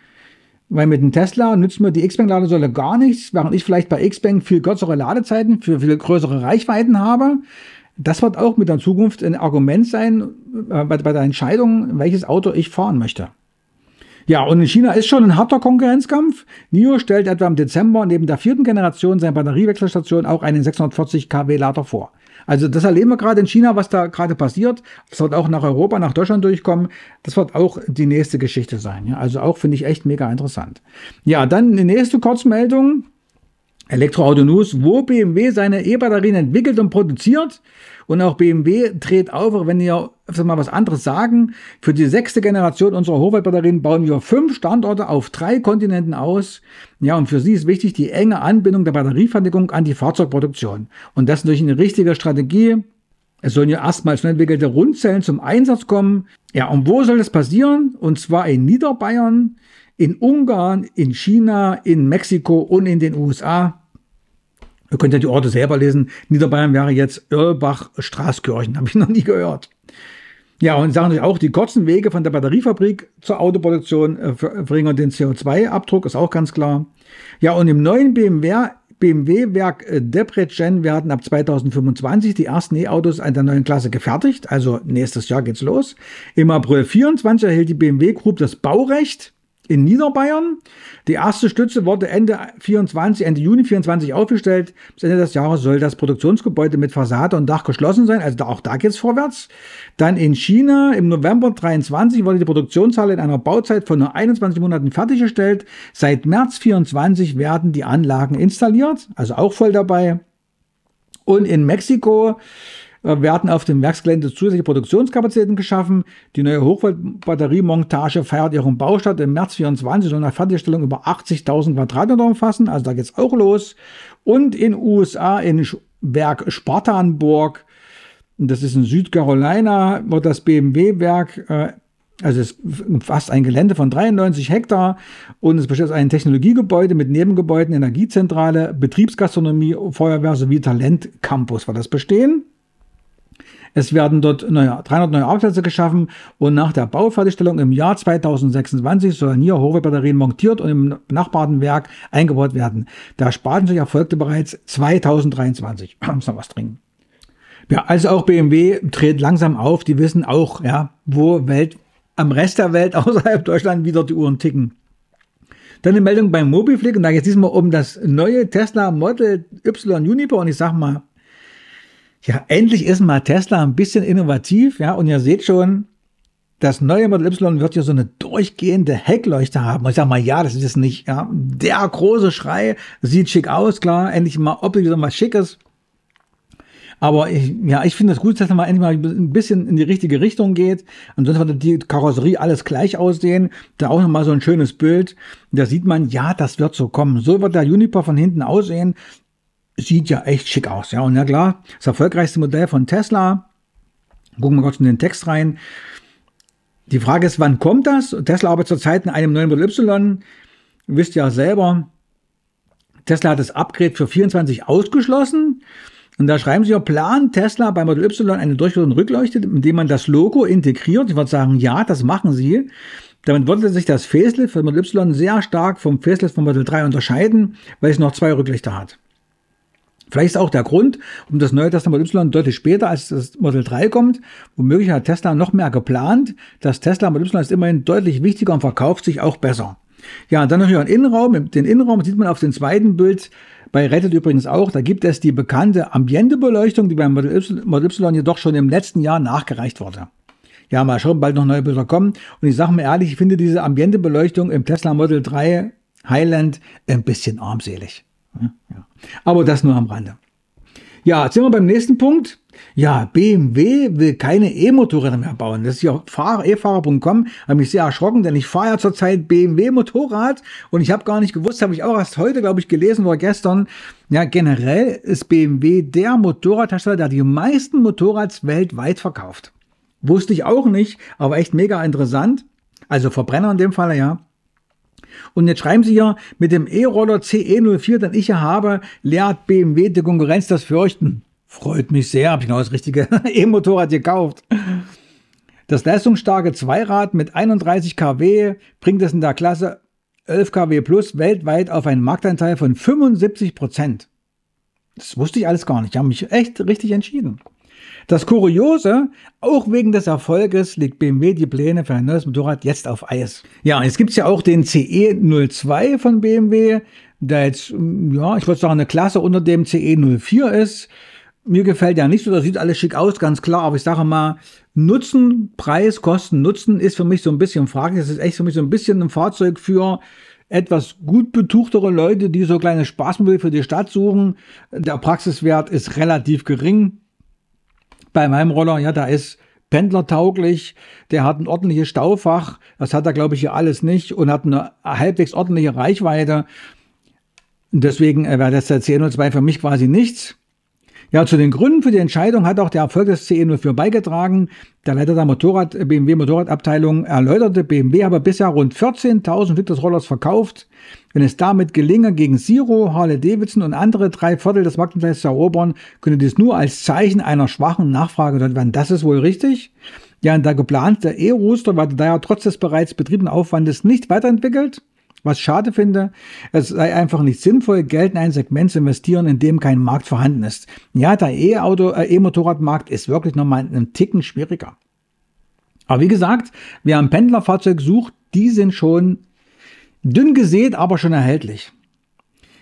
Weil mit dem Tesla nützt mir die X-Bank-Ladesäule gar nichts, während ich vielleicht bei X-Bank viel kürzere Ladezeiten für viel größere Reichweiten habe. Das wird auch mit der Zukunft ein Argument sein äh, bei, bei der Entscheidung, welches Auto ich fahren möchte. Ja, und in China ist schon ein harter Konkurrenzkampf. NIO stellt etwa im Dezember neben der vierten Generation seiner Batteriewechselstation auch einen 640 kW Lader vor. Also das erleben wir gerade in China, was da gerade passiert. Das wird auch nach Europa, nach Deutschland durchkommen. Das wird auch die nächste Geschichte sein. Ja? Also auch finde ich echt mega interessant. Ja, dann die nächste Kurzmeldung. Elektroauto News, wo BMW seine E-Batterien entwickelt und produziert. Und auch BMW dreht auf, auch wenn ihr öfter mal was anderes sagen. Für die sechste Generation unserer Hochwaldbatterien bauen wir fünf Standorte auf drei Kontinenten aus. Ja, und für sie ist wichtig die enge Anbindung der Batteriefertigung an die Fahrzeugproduktion. Und das ist natürlich eine richtige Strategie. Es sollen ja erstmals schnell entwickelte Rundzellen zum Einsatz kommen. Ja, und wo soll das passieren? Und zwar in Niederbayern, in Ungarn, in China, in Mexiko und in den USA. Ihr könnt ja die Orte selber lesen. Niederbayern wäre jetzt Irlbach, Straßkirchen. Habe ich noch nie gehört. Ja, und sagen euch auch, die kurzen Wege von der Batteriefabrik zur Autoproduktion äh, verringern den CO2-Abdruck, ist auch ganz klar. Ja, und im neuen BMW, BMW-Werk äh, Debrecen werden ab 2025 die ersten E-Autos an der neuen Klasse gefertigt. Also nächstes Jahr geht's los. Im April 24 erhält die BMW Group das Baurecht in Niederbayern. Die erste Stütze wurde Ende, 24, Ende Juni 24 aufgestellt. Bis Ende des Jahres soll das Produktionsgebäude mit Fassade und Dach geschlossen sein. Also da, auch da geht es vorwärts. Dann in China im November 23 wurde die Produktionshalle in einer Bauzeit von nur 21 Monaten fertiggestellt. Seit März 24 werden die Anlagen installiert. Also auch voll dabei. Und in Mexiko äh, wir auf dem Werksgelände zusätzliche Produktionskapazitäten geschaffen. Die neue Hochvoltbatteriemontage feiert ihren Baustart im März 24 soll nach Fertigstellung über 80.000 Quadratmeter umfassen. Also da geht es auch los. Und in USA, in Werk Spartanburg, das ist in Südcarolina, wird das BMW-Werk äh, also es umfasst ein Gelände von 93 Hektar und es besteht aus einem Technologiegebäude mit Nebengebäuden, Energiezentrale, Betriebsgastronomie, Feuerwehr sowie Talentcampus. wird das bestehen? Es werden dort neue, 300 neue Arbeitsplätze geschaffen und nach der Baufertigstellung im Jahr 2026 sollen hier Huawei-Batterien montiert und im benachbarten Werk eingebaut werden. Der Spatenstich erfolgte bereits 2023. (clears throat) Muss noch was dringend. Ja, also auch BMW dreht langsam auf. Die wissen auch, ja, wo Welt, am Rest der Welt (laughs) außerhalb Deutschland wieder die Uhren ticken. Dann eine Meldung beim Mobiflick und da geht es diesmal um das neue Tesla Model Y Juniper und ich sag mal, ja, endlich ist mal Tesla ein bisschen innovativ, ja, und ihr seht schon, das neue Model Y wird hier so eine durchgehende Heckleuchte haben. ich sag mal, ja, das ist jetzt nicht ja, der große Schrei, sieht schick aus, klar, endlich mal optisch so was Schickes. Aber ich, ja, ich finde es das gut, dass man endlich mal ein bisschen in die richtige Richtung geht. Ansonsten wird die Karosserie alles gleich aussehen. Da auch nochmal so ein schönes Bild. Da sieht man, ja, das wird so kommen. So wird der Juniper von hinten aussehen sieht ja echt schick aus. Ja, und ja klar, das erfolgreichste Modell von Tesla. Gucken wir kurz in den Text rein. Die Frage ist, wann kommt das? Tesla arbeitet zurzeit in einem neuen Model Y. Wisst Ihr ja selber, Tesla hat das Upgrade für 24 ausgeschlossen. Und da schreiben sie ja, Plan Tesla bei Model Y eine durchführende Rückleuchte, indem man das Logo integriert. Ich würde sagen, ja, das machen sie. Damit würde sich das Facelift von Model Y sehr stark vom Facelift von Model 3 unterscheiden, weil es noch zwei Rücklichter hat. Vielleicht ist auch der Grund, um das neue Tesla Model Y deutlich später als das Model 3 kommt. Womöglich hat Tesla noch mehr geplant. Das Tesla Model Y ist immerhin deutlich wichtiger und verkauft sich auch besser. Ja, dann noch hier ein Innenraum. Den Innenraum sieht man auf dem zweiten Bild bei Reddit übrigens auch. Da gibt es die bekannte Ambientebeleuchtung, die beim Model Y, jedoch schon im letzten Jahr nachgereicht wurde. Ja, mal schauen, bald noch neue Bilder kommen. Und ich sage mir ehrlich, ich finde diese Ambientebeleuchtung im Tesla Model 3 Highland ein bisschen armselig. Ne? Ja. Aber das nur am Rande. Ja, jetzt sind wir beim nächsten Punkt. Ja, BMW will keine E-Motorräder mehr bauen. Das ist ja e-fahrer.com. Habe mich sehr erschrocken, denn ich fahre ja zurzeit BMW Motorrad und ich habe gar nicht gewusst, habe ich auch erst heute, glaube ich, gelesen oder gestern. Ja, generell ist BMW der Motorradhersteller, der die meisten Motorrads weltweit verkauft. Wusste ich auch nicht, aber echt mega interessant. Also Verbrenner in dem Fall, ja. Und jetzt schreiben Sie ja, mit dem E-Roller CE04, den ich hier habe, lehrt BMW die Konkurrenz das Fürchten. Freut mich sehr, habe ich genau das richtige (laughs) E-Motorrad gekauft. Das leistungsstarke Zweirad mit 31 kW bringt es in der Klasse 11 kW plus weltweit auf einen Marktanteil von 75 Prozent. Das wusste ich alles gar nicht. Ich habe mich echt richtig entschieden. Das Kuriose, auch wegen des Erfolges legt BMW die Pläne für ein neues Motorrad jetzt auf Eis. Ja, jetzt gibt's ja auch den CE02 von BMW, der jetzt, mm, ja, ich würde sagen, eine Klasse unter dem CE04 ist. Mir gefällt ja nicht so, das sieht alles schick aus, ganz klar, aber ich sage mal, Nutzen, Preis, Kosten, Nutzen ist für mich so ein bisschen fraglich. Das ist echt für mich so ein bisschen ein Fahrzeug für etwas gut betuchtere Leute, die so kleine Spaßmodelle für die Stadt suchen. Der Praxiswert ist relativ gering bei meinem Roller, ja, da ist pendlertauglich, der hat ein ordentliches Staufach, das hat er, glaube ich, hier alles nicht und hat eine halbwegs ordentliche Reichweite. Deswegen äh, wäre das der CE02 für mich quasi nichts. Ja, zu den Gründen für die Entscheidung hat auch der Erfolg des CE04 beigetragen. Der Leiter der Motorrad, äh, BMW Motorradabteilung erläuterte, BMW habe bisher rund 14.000 Liter Rollers verkauft. Wenn es damit gelinge, gegen Siro, Harley-Davidson und andere drei Viertel des Marktanteils zu erobern, könnte dies nur als Zeichen einer schwachen Nachfrage dort werden. Das ist wohl richtig. Ja, und der geplante E-Rooster wurde daher trotz des bereits betriebenen Aufwandes nicht weiterentwickelt. Was schade finde, es sei einfach nicht sinnvoll, Geld in ein Segment zu investieren, in dem kein Markt vorhanden ist. Ja, der E-Auto, äh, E-Motorradmarkt ist wirklich nochmal einen Ticken schwieriger. Aber wie gesagt, wer ein Pendlerfahrzeug sucht, die sind schon Dünn gesät, aber schon erhältlich.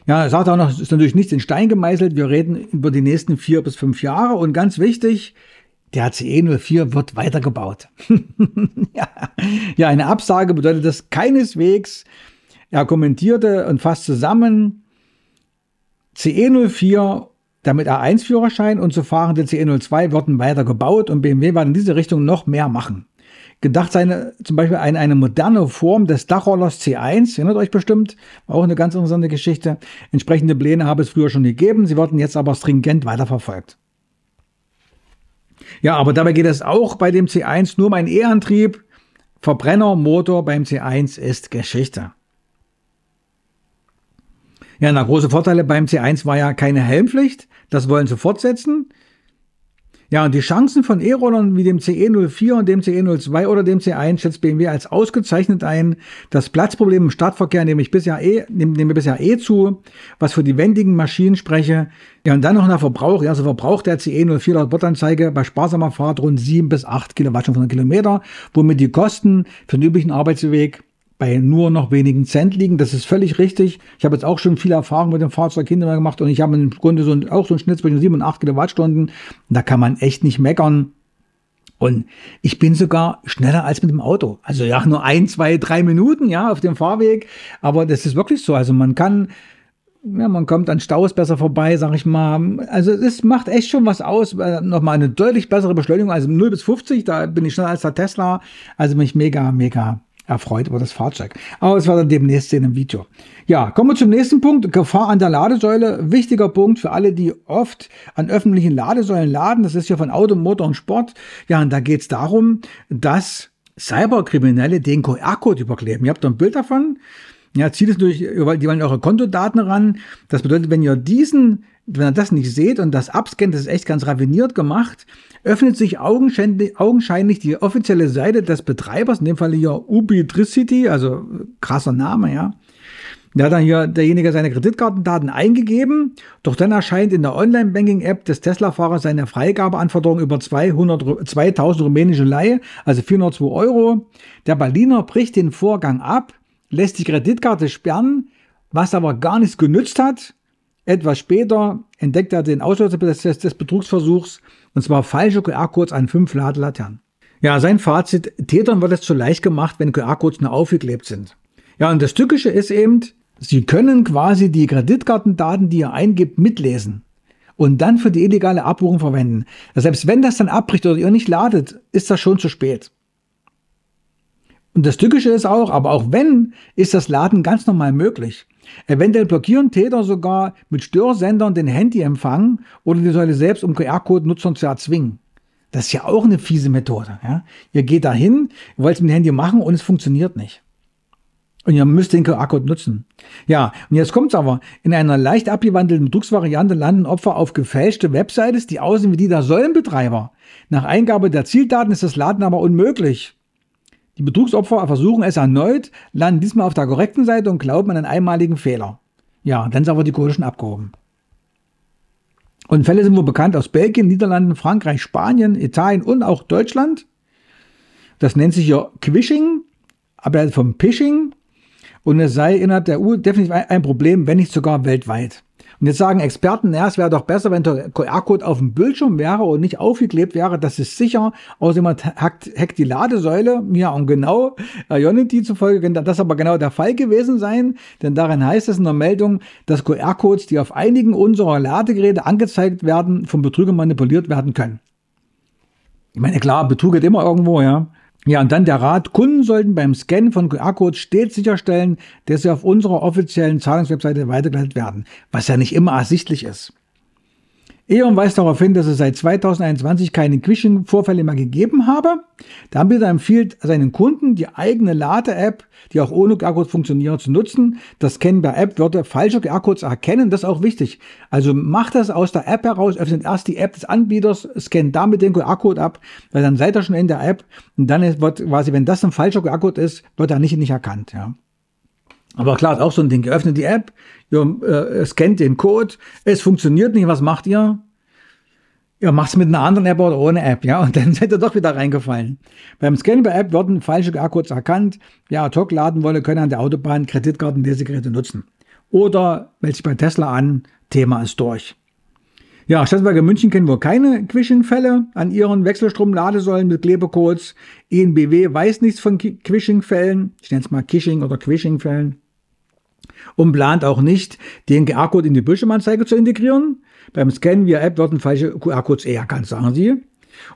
Ja, er sagt auch noch, es ist natürlich nichts in Stein gemeißelt. Wir reden über die nächsten vier bis fünf Jahre. Und ganz wichtig, der ce 04 wird weitergebaut. (laughs) ja. ja, eine Absage bedeutet das keineswegs. Er kommentierte und fasst zusammen, CE 04 damit A1-Führerschein und zu fahrende CE02 wurden weiter gebaut und BMW wird in diese Richtung noch mehr machen gedacht sein, ne, zum Beispiel eine, eine moderne Form des Dachrollers C1, erinnert euch bestimmt, auch eine ganz interessante Geschichte. Entsprechende Pläne habe es früher schon gegeben, sie wurden jetzt aber stringent weiterverfolgt. Ja, aber dabei geht es auch bei dem C1 nur um einen E-Antrieb. Verbrennermotor beim C1 ist Geschichte. Ja, na, große Vorteile beim C1 war ja keine Helmpflicht. Das wollen sie fortsetzen. Ja, und die Chancen von E-Rollern wie dem CE04 und dem CE02 oder dem C1 schätzt BMW als ausgezeichnet ein. Das Platzproblem im Stadtverkehr nehme ich bisher eh, nehme, nehme bisher eh zu, was für die wendigen Maschinen spreche. Ja, und dann noch nach Verbrauch. Ja, so also verbraucht der CE04 laut Bordanzeige bei sparsamer Fahrt rund 7 bis 8 Kilowattstunden pro Kilometer, womit die Kosten für den üblichen Arbeitsweg bei nur noch wenigen Cent liegen. Das ist völlig richtig. Ich habe jetzt auch schon viel Erfahrung mit dem Fahrzeug hinterher gemacht und ich habe im Grunde so ein, auch so ein Schnitt zwischen 7 und 8 Kilowattstunden. Da kann man echt nicht meckern. Und ich bin sogar schneller als mit dem Auto. Also ja, nur ein, zwei, drei Minuten, ja, auf dem Fahrweg. Aber das ist wirklich so. Also man kann, ja, man kommt an Staus besser vorbei, sag ich mal. Also es macht echt schon was aus. Äh, Nochmal eine deutlich bessere Beschleunigung. Also 0 bis 50, da bin ich schneller als der Tesla. Also bin ich mega, mega erfreut über das Fahrzeug. Aber es war dann demnächst in einem Video. Ja, kommen wir zum nächsten Punkt. Gefahr an der Ladesäule. Wichtiger Punkt für alle, die oft an öffentlichen Ladesäulen laden. Das ist ja von Auto, Motor und Sport. Ja, und da geht es darum, dass Cyberkriminelle den QR-Code überkleben. Ihr habt da ein Bild davon. Ja, zieht es durch, weil die wollen eure Kontodaten ran. Das bedeutet, wenn ihr diesen wenn er das nicht sieht und das abscannt, das ist echt ganz raviniert gemacht, öffnet sich augenscheinlich, augenscheinlich die offizielle Seite des Betreibers, in dem Fall hier Ubitricity, also äh, krasser Name, ja. Da hat dann hier derjenige seine Kreditkartendaten eingegeben, doch dann erscheint in der Online-Banking-App des Tesla-Fahrers seine Freigabeanforderung über 200, 2000 rumänische Laie, also 402 Euro. Der Berliner bricht den Vorgang ab, lässt die Kreditkarte sperren, was aber gar nichts genützt hat. Etwas später entdeckt er den Auslöser des, des Betrugsversuchs, und zwar falsche QR-Codes an fünf Ladelaternen. Ja, sein Fazit, Tätern wird es zu leicht gemacht, wenn QR-Codes nur aufgeklebt sind. Ja, und das Tückische ist eben, sie können quasi die Kreditkartendaten, die ihr eingibt, mitlesen und dann für die illegale Abbuchung verwenden. Selbst wenn das dann abbricht oder ihr nicht ladet, ist das schon zu spät. Und das Tückische ist auch, aber auch wenn, ist das Laden ganz normal möglich. Eventuell blockieren Täter sogar mit Störsendern den Handyempfang oder die Säule selbst, um QR-Code-Nutzern zu erzwingen. Das ist ja auch eine fiese Methode. Ja? Ihr geht dahin, ihr wollt es mit dem Handy machen und es funktioniert nicht. Und ihr müsst den QR-Code nutzen. Ja, und jetzt kommt's aber. In einer leicht abgewandelten Drucksvariante landen Opfer auf gefälschte Websites, die aussehen wie die der Säulenbetreiber. Nach Eingabe der Zieldaten ist das Laden aber unmöglich. Die Betrugsopfer versuchen es erneut, landen diesmal auf der korrekten Seite und glauben an einen einmaligen Fehler. Ja, dann sind aber die Kohle schon abgehoben. Und Fälle sind wohl bekannt aus Belgien, Niederlanden, Frankreich, Spanien, Italien und auch Deutschland. Das nennt sich ja Quishing, aber vom Pishing. Und es sei innerhalb der EU definitiv ein Problem, wenn nicht sogar weltweit. Und jetzt sagen Experten, ja, es wäre doch besser, wenn der QR-Code auf dem Bildschirm wäre und nicht aufgeklebt wäre. Das ist sicher. Außerdem hackt, hackt die Ladesäule. Ja, und genau, äh, Ionity zufolge könnte das aber genau der Fall gewesen sein. Denn darin heißt es in der Meldung, dass QR-Codes, die auf einigen unserer Ladegeräte angezeigt werden, vom Betrüger manipuliert werden können. Ich meine, klar, Betrug geht immer irgendwo, ja. Ja, und dann der Rat, Kunden sollten beim Scannen von QR-Codes stets sicherstellen, dass sie auf unserer offiziellen Zahlungswebseite weitergeleitet werden, was ja nicht immer ersichtlich ist. E.ON weist darauf hin, dass es seit 2021 keine quishing vorfälle mehr gegeben habe. Der Anbieter empfiehlt seinen Kunden, die eigene Lade-App, die auch ohne qr code funktioniert, zu nutzen. Das Scannen per App würde falsche QR-Codes erkennen. Das ist auch wichtig. Also macht das aus der App heraus, öffnet erst die App des Anbieters, scannt damit den QR-Code ab, weil dann seid ihr schon in der App. Und dann wird quasi, wenn das ein falscher QR-Code ist, wird er nicht, nicht erkannt. Ja. Aber klar, ist auch so ein Ding. Ihr öffnet die App, ihr äh, scannt den Code, es funktioniert nicht, was macht ihr? Ja, macht's mit einer anderen App oder ohne App, ja, und dann (laughs) seid ihr doch wieder reingefallen. Beim Scannen bei App werden falsche QR-Codes erkannt. Wer ad hoc laden wolle, können an der Autobahn Kreditkarten, Lesegeräte nutzen. Oder meldet sich bei Tesla an, Thema ist durch. Ja, Stadtwerke München kennen wohl keine Quishing-Fälle an ihren Wechselstrom-Ladesäulen mit Klebecodes. ENBW weiß nichts von Quishing-Fällen. Ich nenne es mal Kishing oder Quishing-Fällen und plant auch nicht, den QR-Code in die Bildschirmanzeige zu integrieren. Beim Scannen via App werden falsche QR-Codes eher erkannt, sagen sie.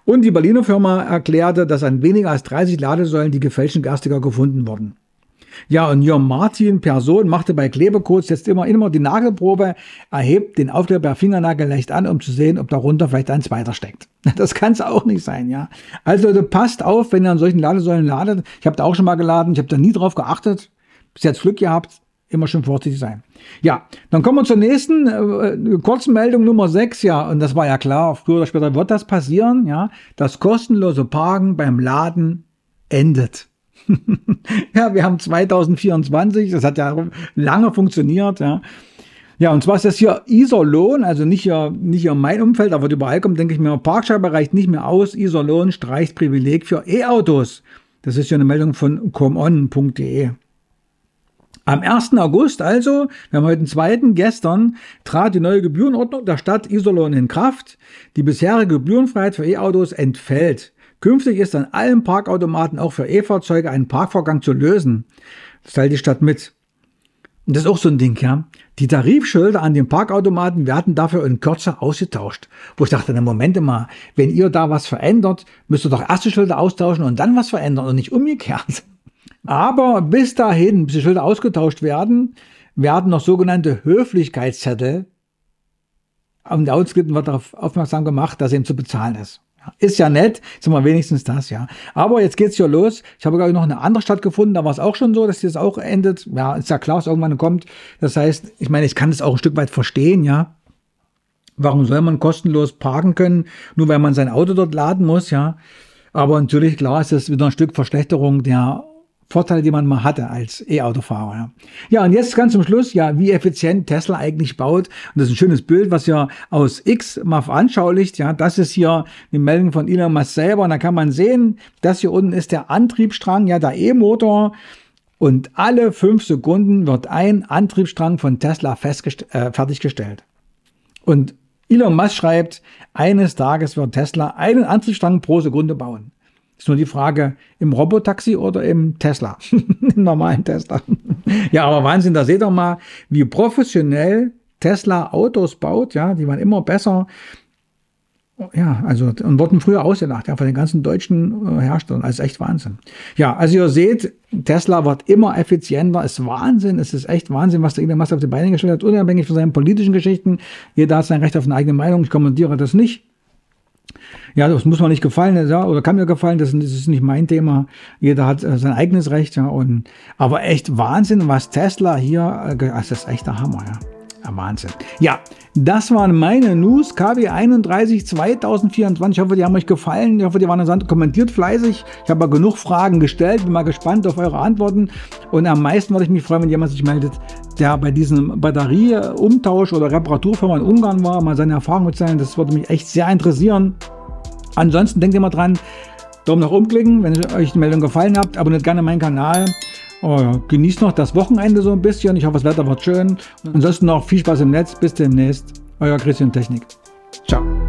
Und die Berliner Firma erklärte, dass an weniger als 30 Ladesäulen die gefälschten Gastiker gefunden wurden. Ja, und Jörn Martin Person machte bei Klebecodes jetzt immer, immer die Nagelprobe, erhebt den Aufkleber Fingernagel leicht an, um zu sehen, ob darunter vielleicht ein zweiter steckt. (laughs) Das kann es auch nicht sein, ja. Also Leute, passt auf, wenn ihr an solchen Ladesäulen ladet. Ich habe da auch schon mal geladen, ich habe da nie drauf geachtet, bis jetzt Glück gehabt immer schon vorsichtig sein. Ja, dann kommen wir zur nächsten äh, äh kurzen Meldung Nummer 6. Ja, und das war ja klar, früher oder später wird das passieren, ja. Das kostenlose Parken beim Laden endet. (laughs) ja, wir haben 2024, das hat ja lange funktioniert, ja. Ja, und zwar ist das hier Iserlohn, also nicht hier, nicht hier mein Umfeld, aber überall kommt, denke ich mir, Parkscheibe reicht nicht mehr aus, Iserlohn streicht Privileg für E-Autos. Das ist ja eine Meldung von comeon.de. Am 1. August also, wir haben heute den 2. gestern, trat die neue Gebührenordnung der Stadt Iserlohn in Kraft. Die bisherige Gebührenfreiheit für E-Autos entfällt. Künftig ist an allen Parkautomaten auch für E-Fahrzeuge ein Parkvorgang zu lösen. Das teilt die Stadt mit. Und das ist auch so ein Ding, ja. Die Tarifschilder an den Parkautomaten werden dafür in Kürze ausgetauscht. Wo ich dachte, na Moment mal, wenn ihr da was verändert, müsst ihr doch erste Schilder austauschen und dann was verändern und nicht umgekehrt. Aber bis dahin, bis die Schilder ausgetauscht werden, werden noch sogenannte Höflichkeitszettel am der wird darauf aufmerksam gemacht, dass eben zu bezahlen ist. Ist ja nett, sind wir wenigstens das, ja. Aber jetzt geht's ja los. Ich habe, glaube ich, noch eine andere Stadt gefunden, da war es auch schon so, dass das auch endet. Ja, ist ja klar, dass irgendwann kommt. Das heißt, ich meine, ich kann das auch ein Stück weit verstehen, ja. Warum soll man kostenlos parken können, nur weil man sein Auto dort laden muss, ja. Aber natürlich, klar, ist das wieder ein Stück Verschlechterung der Vorteile, die man mal hatte als E-Autofahrer. Ja. ja, und jetzt ganz zum Schluss, ja, wie effizient Tesla eigentlich baut. Und das ist ein schönes Bild, was ja aus X mal veranschaulicht. Ja, das ist hier eine Meldung von Elon Musk selber. Und da kann man sehen, das hier unten ist der Antriebsstrang, ja, der E-Motor. Und alle fünf Sekunden wird ein Antriebsstrang von Tesla äh, fertiggestellt. Und Elon Musk schreibt, eines Tages wird Tesla einen Antriebsstrang pro Sekunde bauen. Ist nur die Frage, im Robotaxi oder im Tesla? (laughs) Im normalen Tesla. (laughs) ja, aber Wahnsinn, da seht ihr mal, wie professionell Tesla Autos baut, ja, die waren immer besser. Ja, also und wurden früher ausgedacht, ja, von den ganzen deutschen äh, Herstellern. Also echt Wahnsinn. Ja, also ihr seht, Tesla wird immer effizienter, ist Wahnsinn, es ist echt Wahnsinn, was der Elon Musk auf die Beine gestellt hat, unabhängig von seinen politischen Geschichten. Jeder hat sein Recht auf eine eigene Meinung, ich kommentiere das nicht ja, das muss man nicht gefallen, ja, oder kann mir gefallen, das, ist nicht mein Thema. Jeder hat äh, sein eigenes Recht, ja. Und, aber echt Wahnsinn, was Tesla hier, äh, das ist echt der Hammer, ja. Wahnsinn. Ja, das waren meine News KW 31 2024. Ich hoffe, die haben euch gefallen. Ich hoffe, die waren interessant. Kommentiert fleißig. Ich habe genug Fragen gestellt. Bin mal gespannt auf eure Antworten. Und am meisten würde ich mich freuen, wenn jemand sich meldet, der bei diesem Batterieumtausch oder Reparaturfirma in Ungarn war, mal seine Erfahrungen mitzählen. Das würde mich echt sehr interessieren. Ansonsten denkt immer dran, Daumen nach oben klicken, wenn euch die Meldung gefallen hat. Abonniert gerne meinen Kanal. Oh ja, genießt noch das Wochenende so ein bisschen. Ich hoffe, das Wetter wird schön. Ansonsten noch viel Spaß im Netz. Bis demnächst. Euer Christian Technik. Ciao.